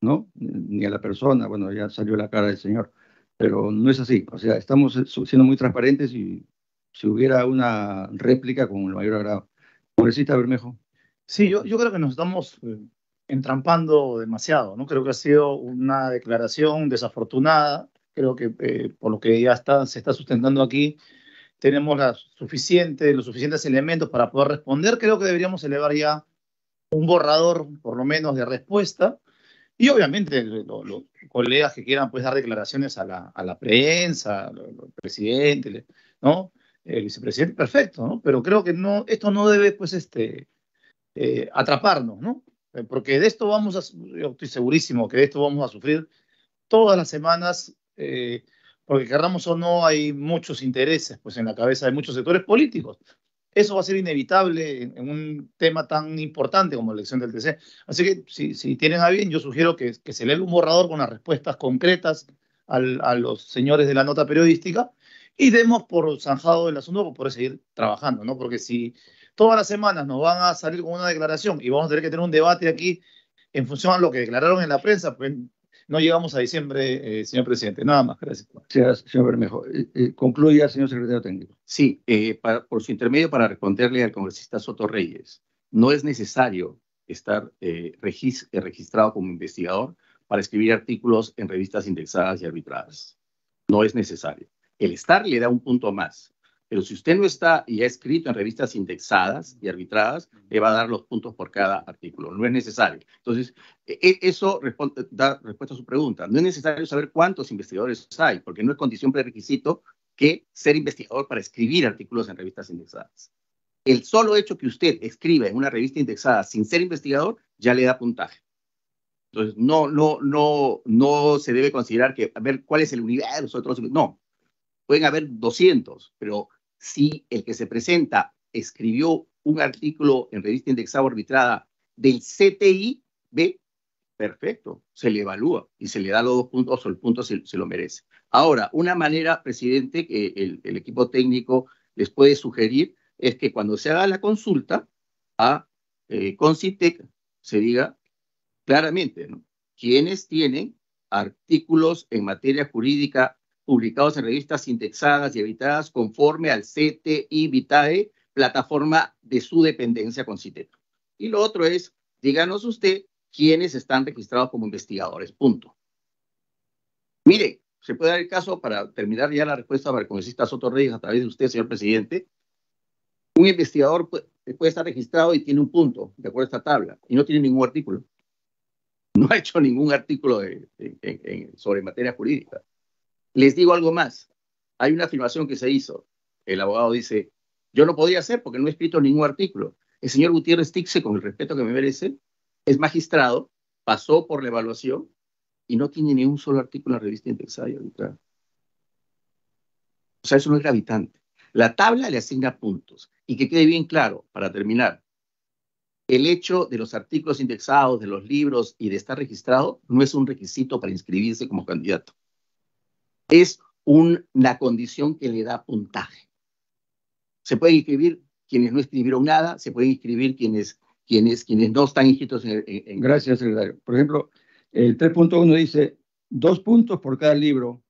¿no? Ni a la persona, bueno, ya salió la cara del señor, pero no es así. O sea, estamos siendo muy transparentes y si hubiera una réplica con el mayor agrado. Pobrecita Bermejo. Sí, yo, yo creo que nos estamos eh, entrampando demasiado, ¿no? Creo que ha sido una declaración desafortunada, creo que eh, por lo que ya está, se está sustentando aquí, tenemos los suficientes elementos para poder responder, creo que deberíamos elevar ya un borrador, por lo menos, de respuesta, y obviamente los, colegas que quieran pues dar declaraciones a la, prensa, al presidente, ¿no? El vicepresidente, perfecto, ¿no? Pero creo que no, esto no debe pues este, eh, atraparnos, ¿no? Eh, porque de esto vamos a, yo estoy segurísimo que de esto vamos a sufrir todas las semanas, eh, porque querramos o no, hay muchos intereses pues, en la cabeza de muchos sectores políticos. Eso va a ser inevitable en, un tema tan importante como la elección del TC. Así que si, tienen a bien, yo sugiero que, que se lea un borrador con las respuestas concretas a los señores de la nota periodística y demos por zanjado el asunto para poder seguir trabajando, ¿no? Porque si, todas las semanas nos van a salir con una declaración y vamos a tener que tener un debate aquí en función a lo que declararon en la prensa, pues no llegamos a diciembre, eh, señor presidente. Nada más, gracias. gracias señor Bermejo. Eh, eh, concluya, señor secretario técnico. Sí, por su intermedio, para responderle al congresista Soto Reyes, no es necesario estar registrado como investigador para escribir artículos en revistas indexadas y arbitradas. No es necesario. El estar le da un punto más. Pero si usted no está y ha escrito en revistas indexadas y arbitradas, le va a dar los puntos por cada artículo. No es necesario. Entonces, e, e, eso da respuesta a su pregunta. No es necesario saber cuántos investigadores hay, porque no es condición prerequisito que ser investigador para escribir artículos en revistas indexadas. El solo hecho que usted escriba en una revista indexada sin ser investigador ya le da puntaje. Entonces, no, no, no, no se debe considerar que ver cuál es el universo de No, pueden haber 200, pero si el que se presenta escribió un artículo en revista indexada arbitrada del CTI, ve, perfecto, se le evalúa y se le da los dos puntos o el punto se, lo merece. Ahora, una manera, presidente, que el, equipo técnico les puede sugerir es que cuando se haga la consulta a eh, se diga claramente quienes quiénes tienen artículos en materia jurídica publicados en revistas indexadas y editadas conforme al CTI Vitae, plataforma de su dependencia con CITET. Y lo otro es, díganos usted quiénes están registrados como investigadores, punto. Mire, se puede dar el caso, para terminar ya la respuesta para el congresista Soto Reyes a través de usted, señor presidente, un investigador puede, estar registrado y tiene un punto, de acuerdo a esta tabla, y no tiene ningún artículo. No ha hecho ningún artículo sobre materia jurídica. Les digo algo más. Hay una afirmación que se hizo. El abogado dice, yo no podía hacer porque no he escrito ningún artículo. El señor Gutiérrez Tixe, con el respeto que me merece, es magistrado, pasó por la evaluación y no tiene ni un solo artículo en la revista indexada y O sea, eso no es gravitante. La tabla le asigna puntos. Y que quede bien claro, para terminar, el hecho de los artículos indexados, de los libros y de estar registrado no es un requisito para inscribirse como candidato es una condición que le da puntaje. Se pueden inscribir quienes no escribieron nada, se pueden inscribir quienes, quienes, quienes no están inscritos en, en... Gracias, secretario. Por ejemplo, el 3.1 dice dos puntos por cada libro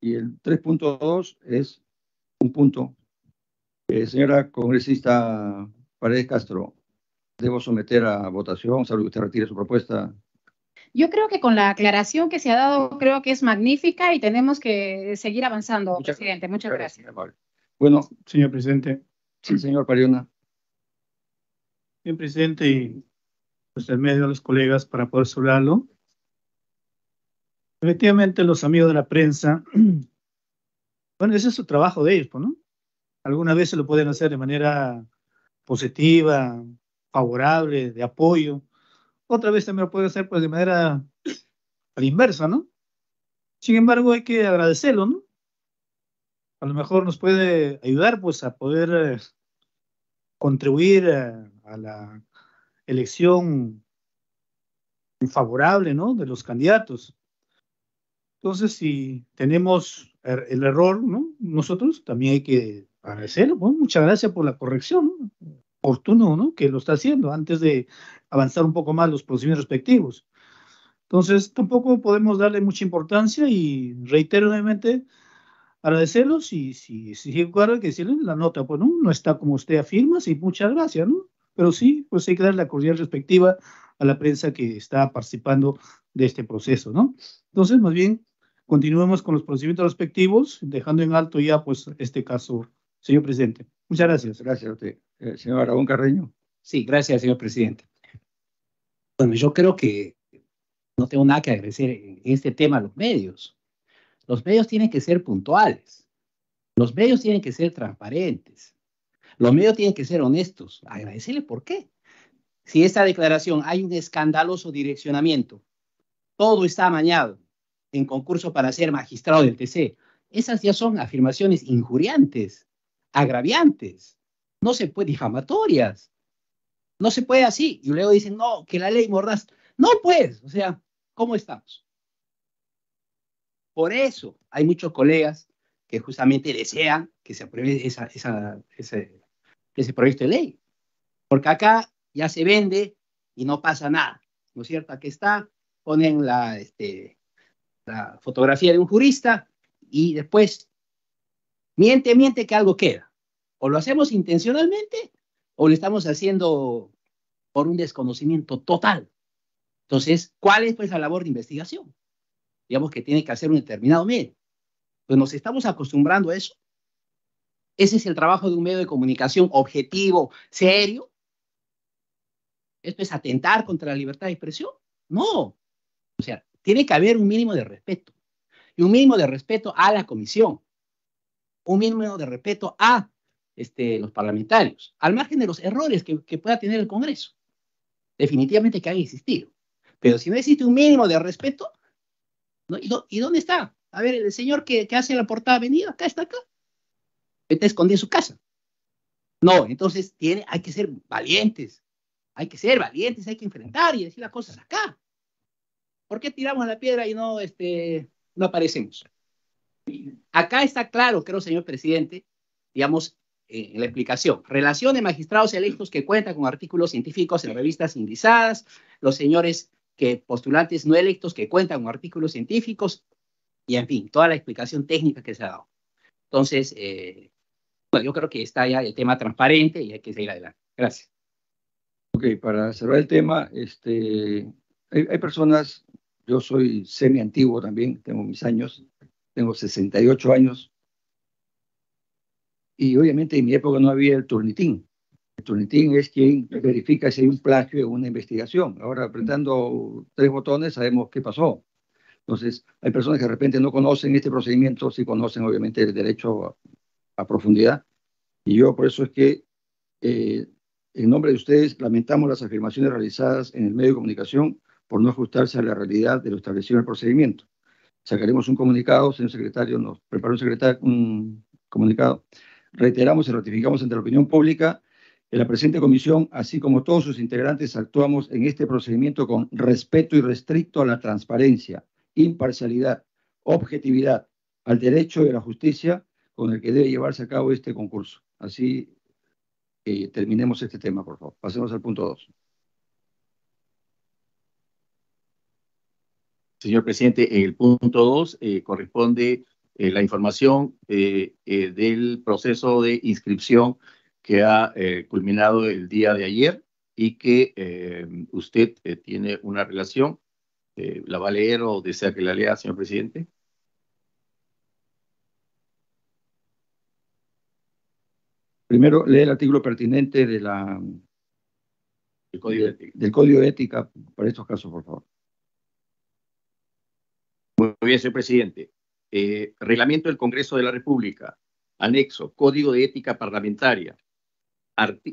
y el 3.2 es un punto. Eh, señora congresista Paredes Castro, debo someter a votación, salvo que usted retire su propuesta. Yo creo que con la aclaración que se ha dado, creo que es magnífica y tenemos que seguir avanzando, presidente. Muchas gracias. Bueno, señor presidente. Sí, señor Pariona. Bien, presidente, y pues en medio de los colegas para poder saludarlo. Efectivamente, los amigos de la prensa, bueno, ese es su trabajo de ellos, ¿no? Algunas veces lo pueden hacer de manera positiva, favorable, de apoyo, otra vez también lo puede hacer pues de manera a la inversa, ¿no? Sin embargo, hay que agradecerlo, ¿no? A lo mejor nos puede ayudar pues a poder eh, contribuir eh, a, la elección favorable, ¿no? De los candidatos. Entonces, si tenemos er, el error, ¿no? Nosotros también hay que agradecerlo. muchas gracias por la corrección. ¿no? oportuno, ¿no? Que lo está haciendo antes de avanzar un poco más los procedimientos respectivos. Entonces, tampoco podemos darle mucha importancia y reitero agradecerlos y si si claro que en la nota, pues no, está como usted afirma, sí, muchas gracias, ¿no? Pero sí, pues hay que darle la cordial respectiva a la prensa que está participando de este proceso, ¿no? Entonces, más bien, continuemos con los procedimientos respectivos, dejando en alto ya, pues, este caso, señor presidente. Muchas gracias. Gracias a usted. Eh, señor Aragón Carreño. Sí, gracias, señor presidente. Bueno, yo creo que no tengo nada que agradecer en este tema a los medios. Los medios tienen que ser puntuales. Los medios tienen que ser transparentes. Los medios tienen que ser honestos. Agradecerle por qué. Si esta declaración hay un escandaloso direccionamiento, todo está amañado en concurso para ser magistrado del TC, esas ya son afirmaciones injuriantes agraviantes, no se puede difamatorias, no se puede así. Y luego dicen, no, que la ley mordaz. No, puedes o sea, ¿cómo estamos? Por eso hay muchos colegas que justamente desean que se apruebe esa, esa, ese, proyecto de ley. Porque acá ya se vende y no pasa nada, ¿no es cierto? Aquí está, ponen la, este, la fotografía de un jurista y después Miente, miente que algo queda. O lo hacemos intencionalmente o lo estamos haciendo por un desconocimiento total. Entonces, ¿cuál es pues la labor de investigación? Digamos que tiene que hacer un determinado medio. Pues nos estamos acostumbrando a eso. Ese es el trabajo de un medio de comunicación objetivo, serio. ¿Esto es atentar contra la libertad de expresión? No. O sea, tiene que haber un mínimo de respeto. Y un mínimo de respeto a la comisión un mínimo de respeto a este, los parlamentarios, al margen de los errores que, pueda tener el Congreso. Definitivamente que han existido. Pero si no existe un mínimo de respeto, ¿Y, dónde está? A ver, el señor que, hace la portada venido, acá está acá. Está escondido en su casa. No, entonces tiene, hay que ser valientes. Hay que ser valientes, hay que enfrentar y decir las cosas acá. ¿Por qué tiramos la piedra y no, este, no aparecemos? Acá está claro, creo, señor presidente, digamos, eh, en la explicación. relaciones de magistrados electos que cuentan con artículos científicos en revistas indizadas, los señores que postulantes no electos que cuentan con artículos científicos, y en fin, toda la explicación técnica que se ha dado. Entonces, eh, yo creo que está ya el tema transparente y hay que seguir adelante. Gracias. Ok, para cerrar el tema, este, hay, hay personas, yo soy semi antiguo también, tengo mis años, tengo 68 años. Y obviamente en mi época no había el turnitín. El turnitín es quien verifica si hay un plagio o una investigación. Ahora, apretando tres botones, sabemos qué pasó. Entonces, hay personas que de repente no conocen este procedimiento, sí conocen obviamente el derecho a, profundidad. Y yo por eso es que, eh, en nombre de ustedes, lamentamos las afirmaciones realizadas en el medio de comunicación por no ajustarse a la realidad de lo establecido en el procedimiento sacaremos un comunicado, señor secretario, nos preparó un, secretario, un comunicado. Reiteramos y ratificamos ante la opinión pública que la presente comisión, así como todos sus integrantes, actuamos en este procedimiento con respeto y restricto a la transparencia, imparcialidad, objetividad, al derecho y a la justicia con el que debe llevarse a cabo este concurso. Así eh, terminemos este tema, por favor. Pasemos al punto 2. Señor presidente, en el punto 2 eh, corresponde eh, la información eh, del proceso de inscripción que ha culminado el día de ayer y que usted tiene una relación. ¿La va a leer o desea que la lea, señor presidente? Primero, lee el artículo pertinente de la, del, código del Código de Ética para estos casos, por favor. Bien, señor presidente. Eh, reglamento del Congreso de la República, anexo, Código de Ética Parlamentaria,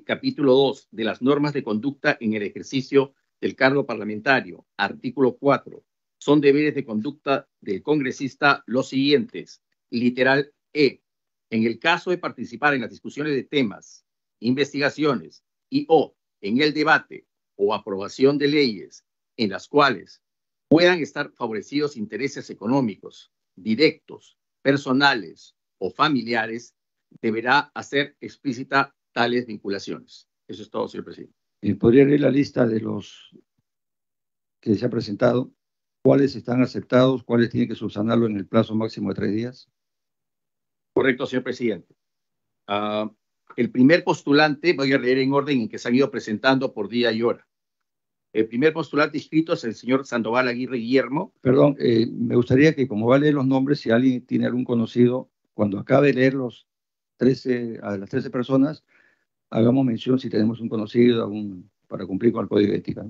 capítulo 2 de las normas de conducta en el ejercicio del cargo parlamentario, artículo 4. Son deberes de conducta del congresista los siguientes. Literal E. En el caso de participar en las discusiones de temas, investigaciones y o en el debate o aprobación de leyes en las cuales puedan estar favorecidos intereses económicos, directos, personales o familiares, deberá hacer explícita tales vinculaciones. Eso es todo, señor presidente. Eh, ¿Podría leer la lista de los que se ha presentado? ¿Cuáles están aceptados? ¿Cuáles tienen que subsanarlo en el plazo máximo de tres días? Correcto, señor presidente. Ah, el primer postulante, voy a leer en orden en que se han ido presentando por día y hora el primer postulante inscrito es el señor Sandoval Aguirre Guillermo. Perdón, eh, me gustaría que como va a leer los nombres, si alguien tiene algún conocido, cuando acabe de leer los 13, a las 13 personas, hagamos mención si tenemos un conocido para cumplir con el código ético.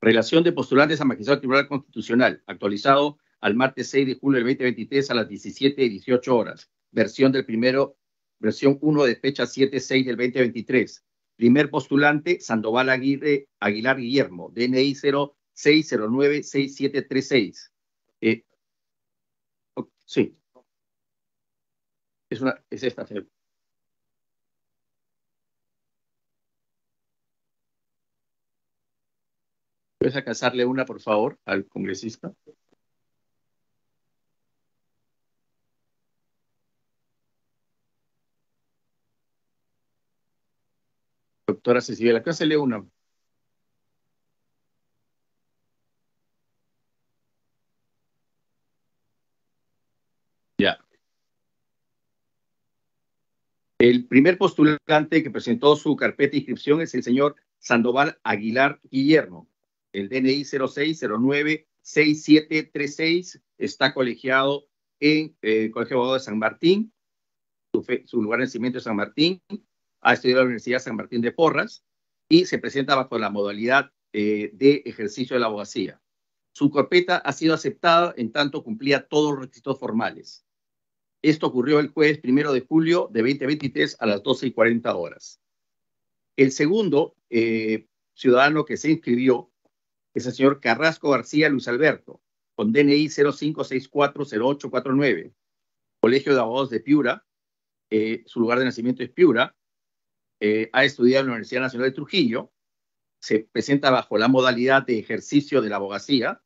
Relación de postulantes a Magistrado Tribunal Constitucional, actualizado al martes 6 de julio del 2023 a las 17 y 18 horas. Versión del primero, versión 1 de fecha 7-6 del 2023 Primer postulante, Sandoval Aguirre, Aguilar Guillermo, DNI 06096736. Eh, sí. Es, una, es esta, señor. ¿Puedes alcanzarle una, por favor, al congresista? doctora Cecilia ¿qué se lee una. Ya. El primer postulante que presentó su carpeta de inscripción es el señor Sandoval Aguilar Guillermo. El DNI 0609-6736 está colegiado en el eh, Colegio Colegio de San Martín. Su, su lugar de nacimiento es San Martín ha estudiado en la Universidad San Martín de Porras y se presenta bajo la modalidad eh, de ejercicio de la abogacía. Su carpeta ha sido aceptada en tanto cumplía todos los requisitos formales. Esto ocurrió el jueves primero de julio de 2023 a las 12 y 40 horas. El segundo eh, ciudadano que se inscribió es el señor Carrasco García Luis Alberto, con DNI 05640849, Colegio de Abogados de Piura. Eh, su lugar de nacimiento es Piura. Eh, ha estudiado en la Universidad Nacional de Trujillo, se presenta bajo la modalidad de ejercicio de la abogacía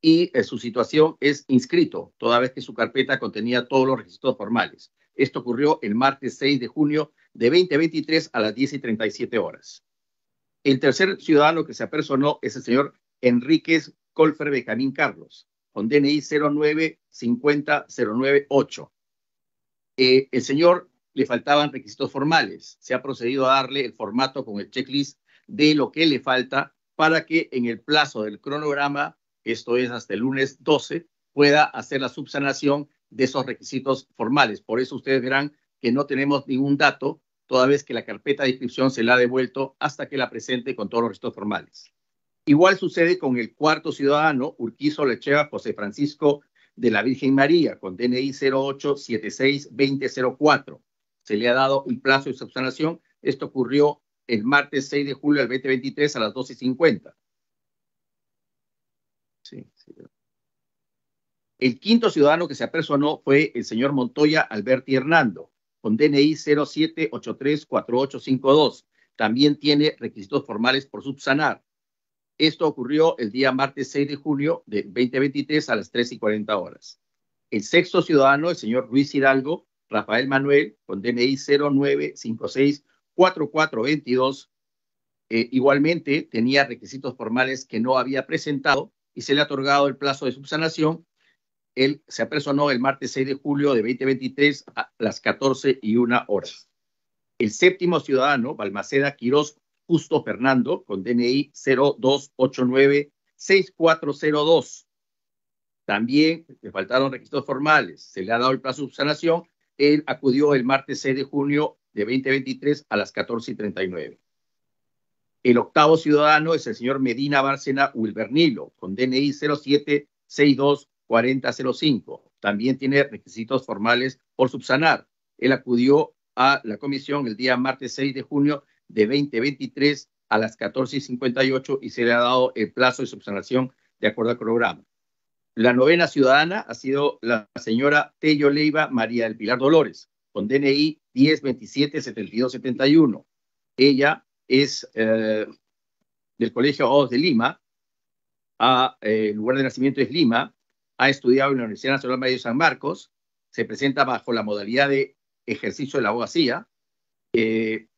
y eh, su situación es inscrito, toda vez que su carpeta contenía todos los registros formales. Esto ocurrió el martes 6 de junio de 2023 a las 10 y 37 horas. El tercer ciudadano que se apersonó es el señor Enríquez Colfer Becanín Carlos, con DNI 0950098. Eh, el señor le faltaban requisitos formales. Se ha procedido a darle el formato con el checklist de lo que le falta para que en el plazo del cronograma, esto es hasta el lunes 12, pueda hacer la subsanación de esos requisitos formales. Por eso ustedes verán que no tenemos ningún dato, toda vez que la carpeta de inscripción se la ha devuelto hasta que la presente con todos los requisitos formales. Igual sucede con el cuarto ciudadano, Urquizo Lecheva José Francisco de la Virgen María, con DNI 0876-2004 se le ha dado un plazo de subsanación. Esto ocurrió el martes 6 de julio del 2023 a las 12.50. Sí, sí. El quinto ciudadano que se apersonó fue el señor Montoya Alberti Hernando, con DNI 07834852. También tiene requisitos formales por subsanar. Esto ocurrió el día martes 6 de julio de 2023 a las 3 y 40 horas. El sexto ciudadano, el señor Luis Hidalgo, Rafael Manuel, con DNI 09564422. Eh, igualmente, tenía requisitos formales que no había presentado y se le ha otorgado el plazo de subsanación. Él se apersonó el martes 6 de julio de 2023 a las 14 y una horas. El séptimo ciudadano, Balmaceda Quirós Justo Fernando, con DNI 0289-6402. También le faltaron requisitos formales. Se le ha dado el plazo de subsanación él acudió el martes 6 de junio de 2023 a las 14.39. El octavo ciudadano es el señor Medina Bárcena Wilbernilo, con DNI 07624005. También tiene requisitos formales por subsanar. Él acudió a la comisión el día martes 6 de junio de 2023 a las 14.58 y y se le ha dado el plazo de subsanación de acuerdo al programa. La novena ciudadana ha sido la señora Tello Leiva María del Pilar Dolores, con DNI 1027-7271. Ella es eh, del Colegio Abogados de Lima, eh, el lugar de nacimiento es Lima, ha estudiado en la Universidad Nacional Mayor de San Marcos, se presenta bajo la modalidad de ejercicio de la abogacía, eh,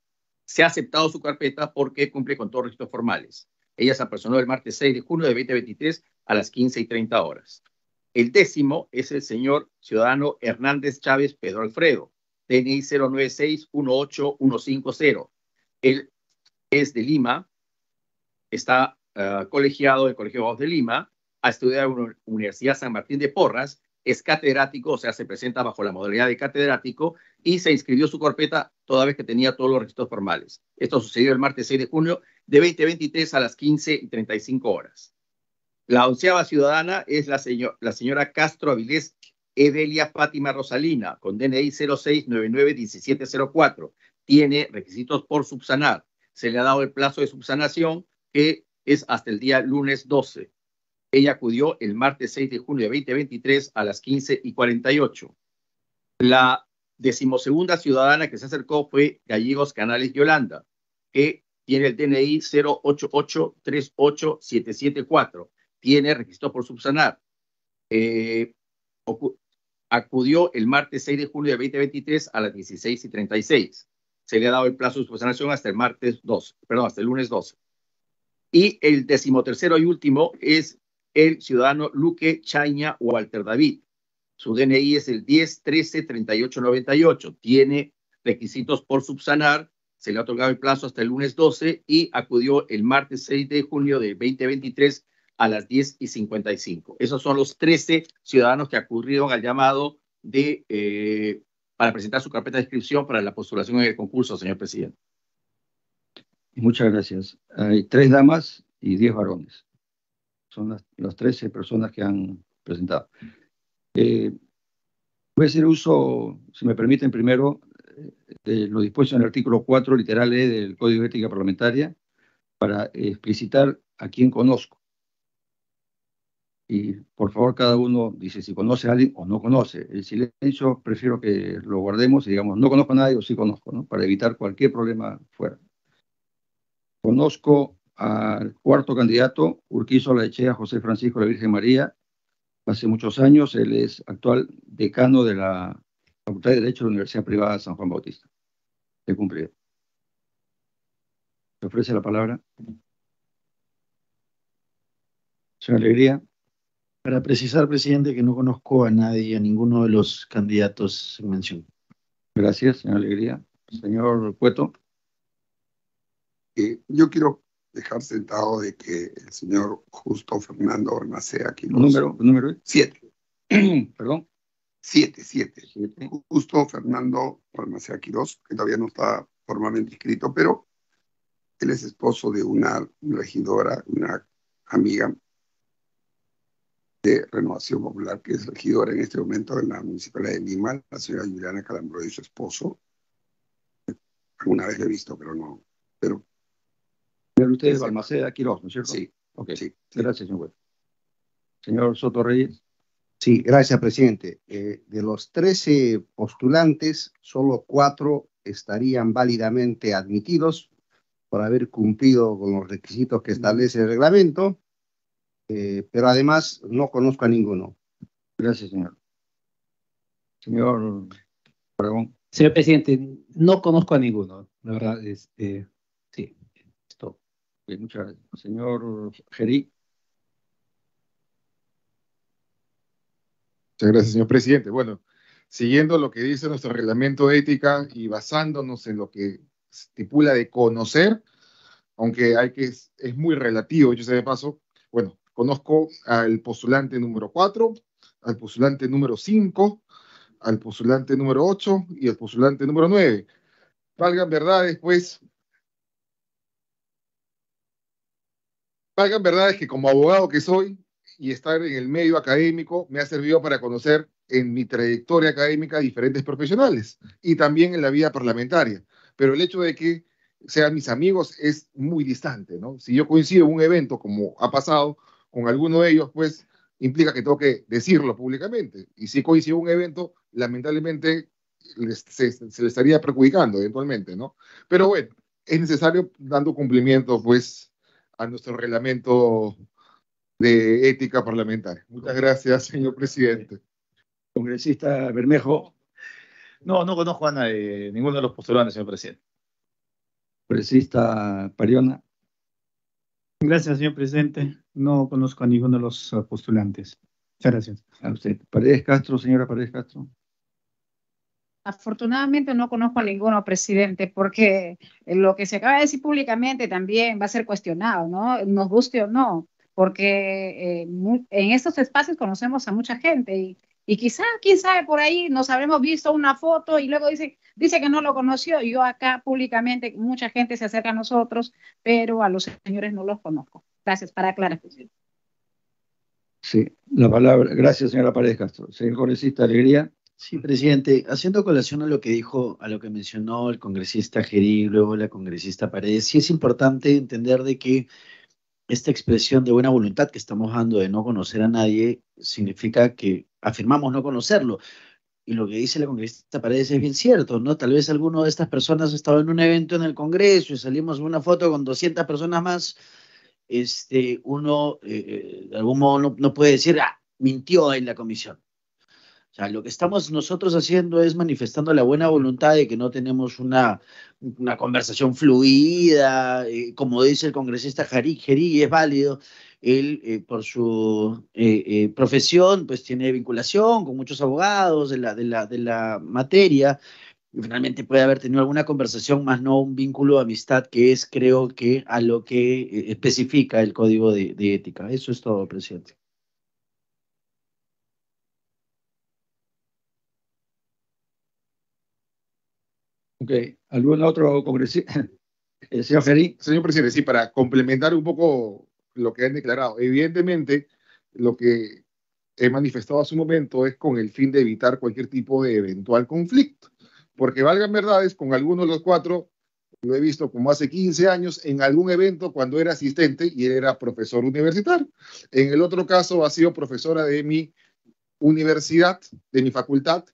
se ha aceptado su carpeta porque cumple con todos los requisitos formales. Ella se apersonó el martes 6 de junio de 2023 a las 15 y 30 horas. El décimo es el señor ciudadano Hernández Chávez Pedro Alfredo, DNI 09618150. Él es de Lima, está ah, colegiado del Colegio Bajo de Lima, ha estudiado en la Universidad San Martín de Porras, es catedrático, o sea, se presenta bajo la modalidad de catedrático y se inscribió su carpeta toda vez que tenía todos los registros formales. Esto sucedió el martes 6 de junio de 2023 a las 15 y 35 horas. La onceava ciudadana es la, señora Castro Avilés Edelia Fátima Rosalina, con DNI 0699-1704. Tiene requisitos por subsanar. Se le ha dado el plazo de subsanación, que es hasta el día lunes 12. Ella acudió el martes 6 de junio de 2023 a las 15 y 48. La decimosegunda ciudadana que se acercó fue Gallegos Canales Yolanda, que tiene el DNI 08838774 tiene requisitos por subsanar. Eh, acudió el martes 6 de julio de 2023 a las 16 y 36. Se le ha dado el plazo de subsanación hasta el martes 12, perdón, hasta el lunes 12. Y el decimotercero y último es el ciudadano Luque Chaña Walter David. Su DNI es el 10 13 38 98. Tiene requisitos por subsanar. Se le ha otorgado el plazo hasta el lunes 12 y acudió el martes 6 de junio de 2023 a las 10 y 55. Esos son los 13 ciudadanos que acudieron al llamado de, eh, para presentar su carpeta de inscripción para la postulación en el concurso, señor presidente. Muchas gracias. Hay tres damas y diez varones. Son las, 13 personas que han presentado. Eh, voy a hacer uso, si me permiten, primero de lo dispuesto en el artículo 4, literal E del Código de Ética Parlamentaria, para explicitar a quién conozco. Y por favor, cada uno dice si conoce a alguien o no conoce. El silencio prefiero que lo guardemos y digamos no conozco a nadie o sí conozco, ¿no? para evitar cualquier problema fuera. Conozco al cuarto candidato, Urquizo Echea, José Francisco la Virgen María. Hace muchos años él es actual decano de la Facultad de Derecho de la Universidad Privada de San Juan Bautista. Se cumplió. ¿Se ofrece la palabra? Señor Alegría. Para precisar, presidente, que no conozco a nadie, a ninguno de los candidatos en mención. Gracias, señor Alegría. Señor Cueto. Eh, yo quiero dejar sentado de que el señor Justo Fernando Almacea aquí. Número, número siete. Perdón. Siete, siete, Justo Fernando Almacea Quirós, que todavía no está formalmente inscrito, pero él es esposo de una regidora, una amiga de Renovación Popular, que es regidora en este momento de la Municipalidad de Lima, la señora Juliana Calambro y su esposo. Alguna vez he visto, pero no. Pero, Usted ustedes, Balmaceda Quirós ¿no es cierto? Sí. Okay. sí. Gracias, señor Señor Soto Reyes. Sí, gracias, presidente. Eh, de los 13 postulantes, solo cuatro estarían válidamente admitidos por haber cumplido con los requisitos que establece el reglamento eh, pero además no conozco a ninguno. Gracias, señor. Señor perdón. Señor presidente, no conozco a ninguno, la verdad, este, es, sí, esto. muchas gracias. Señor Gerí. Muchas gracias, señor presidente. Bueno, siguiendo lo que dice nuestro reglamento de ética y basándonos en lo que estipula de conocer, aunque hay que, es muy relativo, yo sé de paso, bueno, Conozco al postulante número 4, al postulante número 5, al postulante número 8 y al postulante número 9. Valgan verdades, pues. Valgan verdades que como abogado que soy y estar en el medio académico me ha servido para conocer en mi trayectoria académica diferentes profesionales y también en la vida parlamentaria. Pero el hecho de que sean mis amigos es muy distante, ¿no? Si yo coincido en un evento como ha pasado, con alguno de ellos, pues implica que tengo que decirlo públicamente. Y si coincide un evento, lamentablemente se, se le estaría perjudicando eventualmente, ¿no? Pero bueno, es necesario dando cumplimiento, pues, a nuestro reglamento de ética parlamentaria. Muchas gracias, señor presidente. Congresista Bermejo. No, no conozco a nadie, ninguno de los postulantes, señor presidente. Congresista Pariona. Gracias, señor presidente. No conozco a ninguno de los eh, postulantes. Muchas gracias. A usted. Paredes Castro, señora Paredes Castro. Afortunadamente no conozco a ninguno, presidente, porque eh, lo que se acaba de decir públicamente también va a ser cuestionado, ¿no? Nos guste o no, porque eh, en estos espacios conocemos a mucha gente y y quizá, quién sabe, por ahí nos habremos visto una foto y luego dice, dice que no lo conoció. Yo acá públicamente, mucha gente se acerca a nosotros, pero a los señores no los conozco. Gracias, para aclarar. Sí, la palabra, gracias señora Paredes Castro. Señor congresista, alegría. Sí, presidente, haciendo colación a lo que dijo, a lo que mencionó el congresista Gerí, luego la congresista Paredes, sí es importante entender de que esta expresión de buena voluntad que estamos dando de no conocer a nadie significa que afirmamos no conocerlo. Y lo que dice la congresista Paredes es bien cierto, ¿no? Tal vez alguno de estas personas ha estado en un evento en el Congreso y salimos una foto con 200 personas más. Este, uno, eh, eh, de algún modo, no, no puede decir, ah, mintió en la comisión. O sea, lo que estamos nosotros haciendo es manifestando la buena voluntad de que no tenemos una, una conversación fluida, eh, como dice el congresista Jari, Jeri, es válido. Él, eh, por su eh, profesión, pues tiene vinculación con muchos abogados de la, de la, de la materia, y finalmente puede haber tenido alguna conversación, más no un vínculo de amistad, que es creo que a lo que especifica el código de ética. Eso es todo, presidente. Okay. ¿Algún otro congresista? Eh, señor Ferri. Señor presidente, sí, para complementar un poco lo que han declarado. Evidentemente, lo que he manifestado a su momento es con el fin de evitar cualquier tipo de eventual conflicto. Porque valgan verdades, con alguno de los cuatro lo he visto como hace 15 años en algún evento cuando era asistente y era profesor universitario. En el otro caso ha sido profesora de mi universidad, de mi facultad,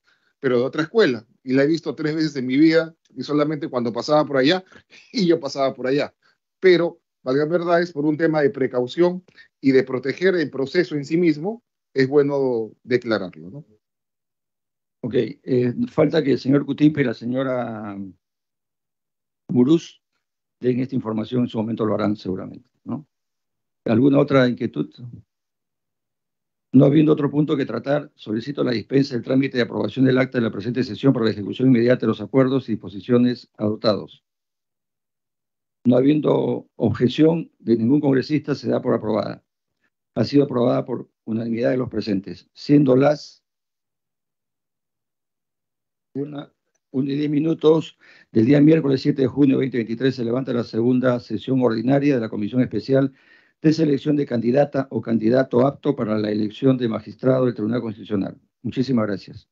pero de otra escuela y la he visto tres veces en mi vida y solamente cuando pasaba por allá y yo pasaba por allá. Pero, valga la verdad, es por un tema de precaución y de proteger el proceso en sí mismo, es bueno declararlo, Ok, eh, falta que el señor Cutipe y la señora Muruz den esta información, en su momento lo harán seguramente, ¿Alguna otra inquietud? No habiendo otro punto que tratar, solicito la dispensa del trámite de aprobación del acta de la presente sesión para la ejecución inmediata de los acuerdos y disposiciones adoptados. No habiendo objeción de ningún congresista, se da por aprobada. Ha sido aprobada por unanimidad de los presentes, siendo las una, y diez minutos del día miércoles 7 de junio de 2023 se levanta la segunda sesión ordinaria de la Comisión Especial de selección de candidata o candidato apto para la elección de magistrado del Tribunal Constitucional. Muchísimas gracias.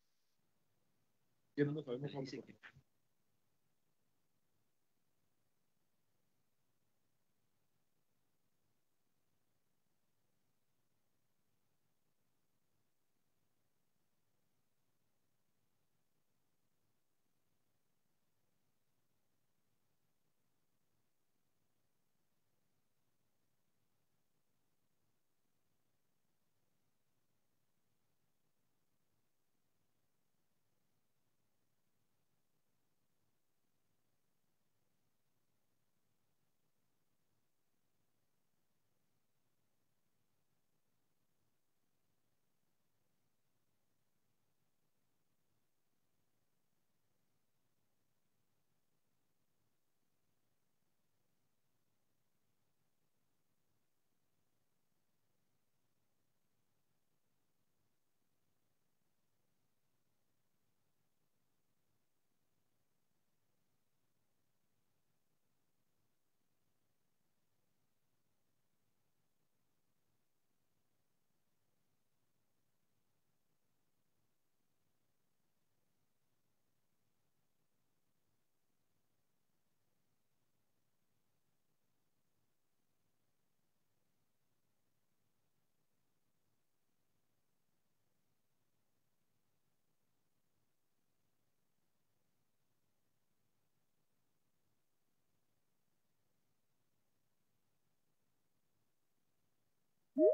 Woo!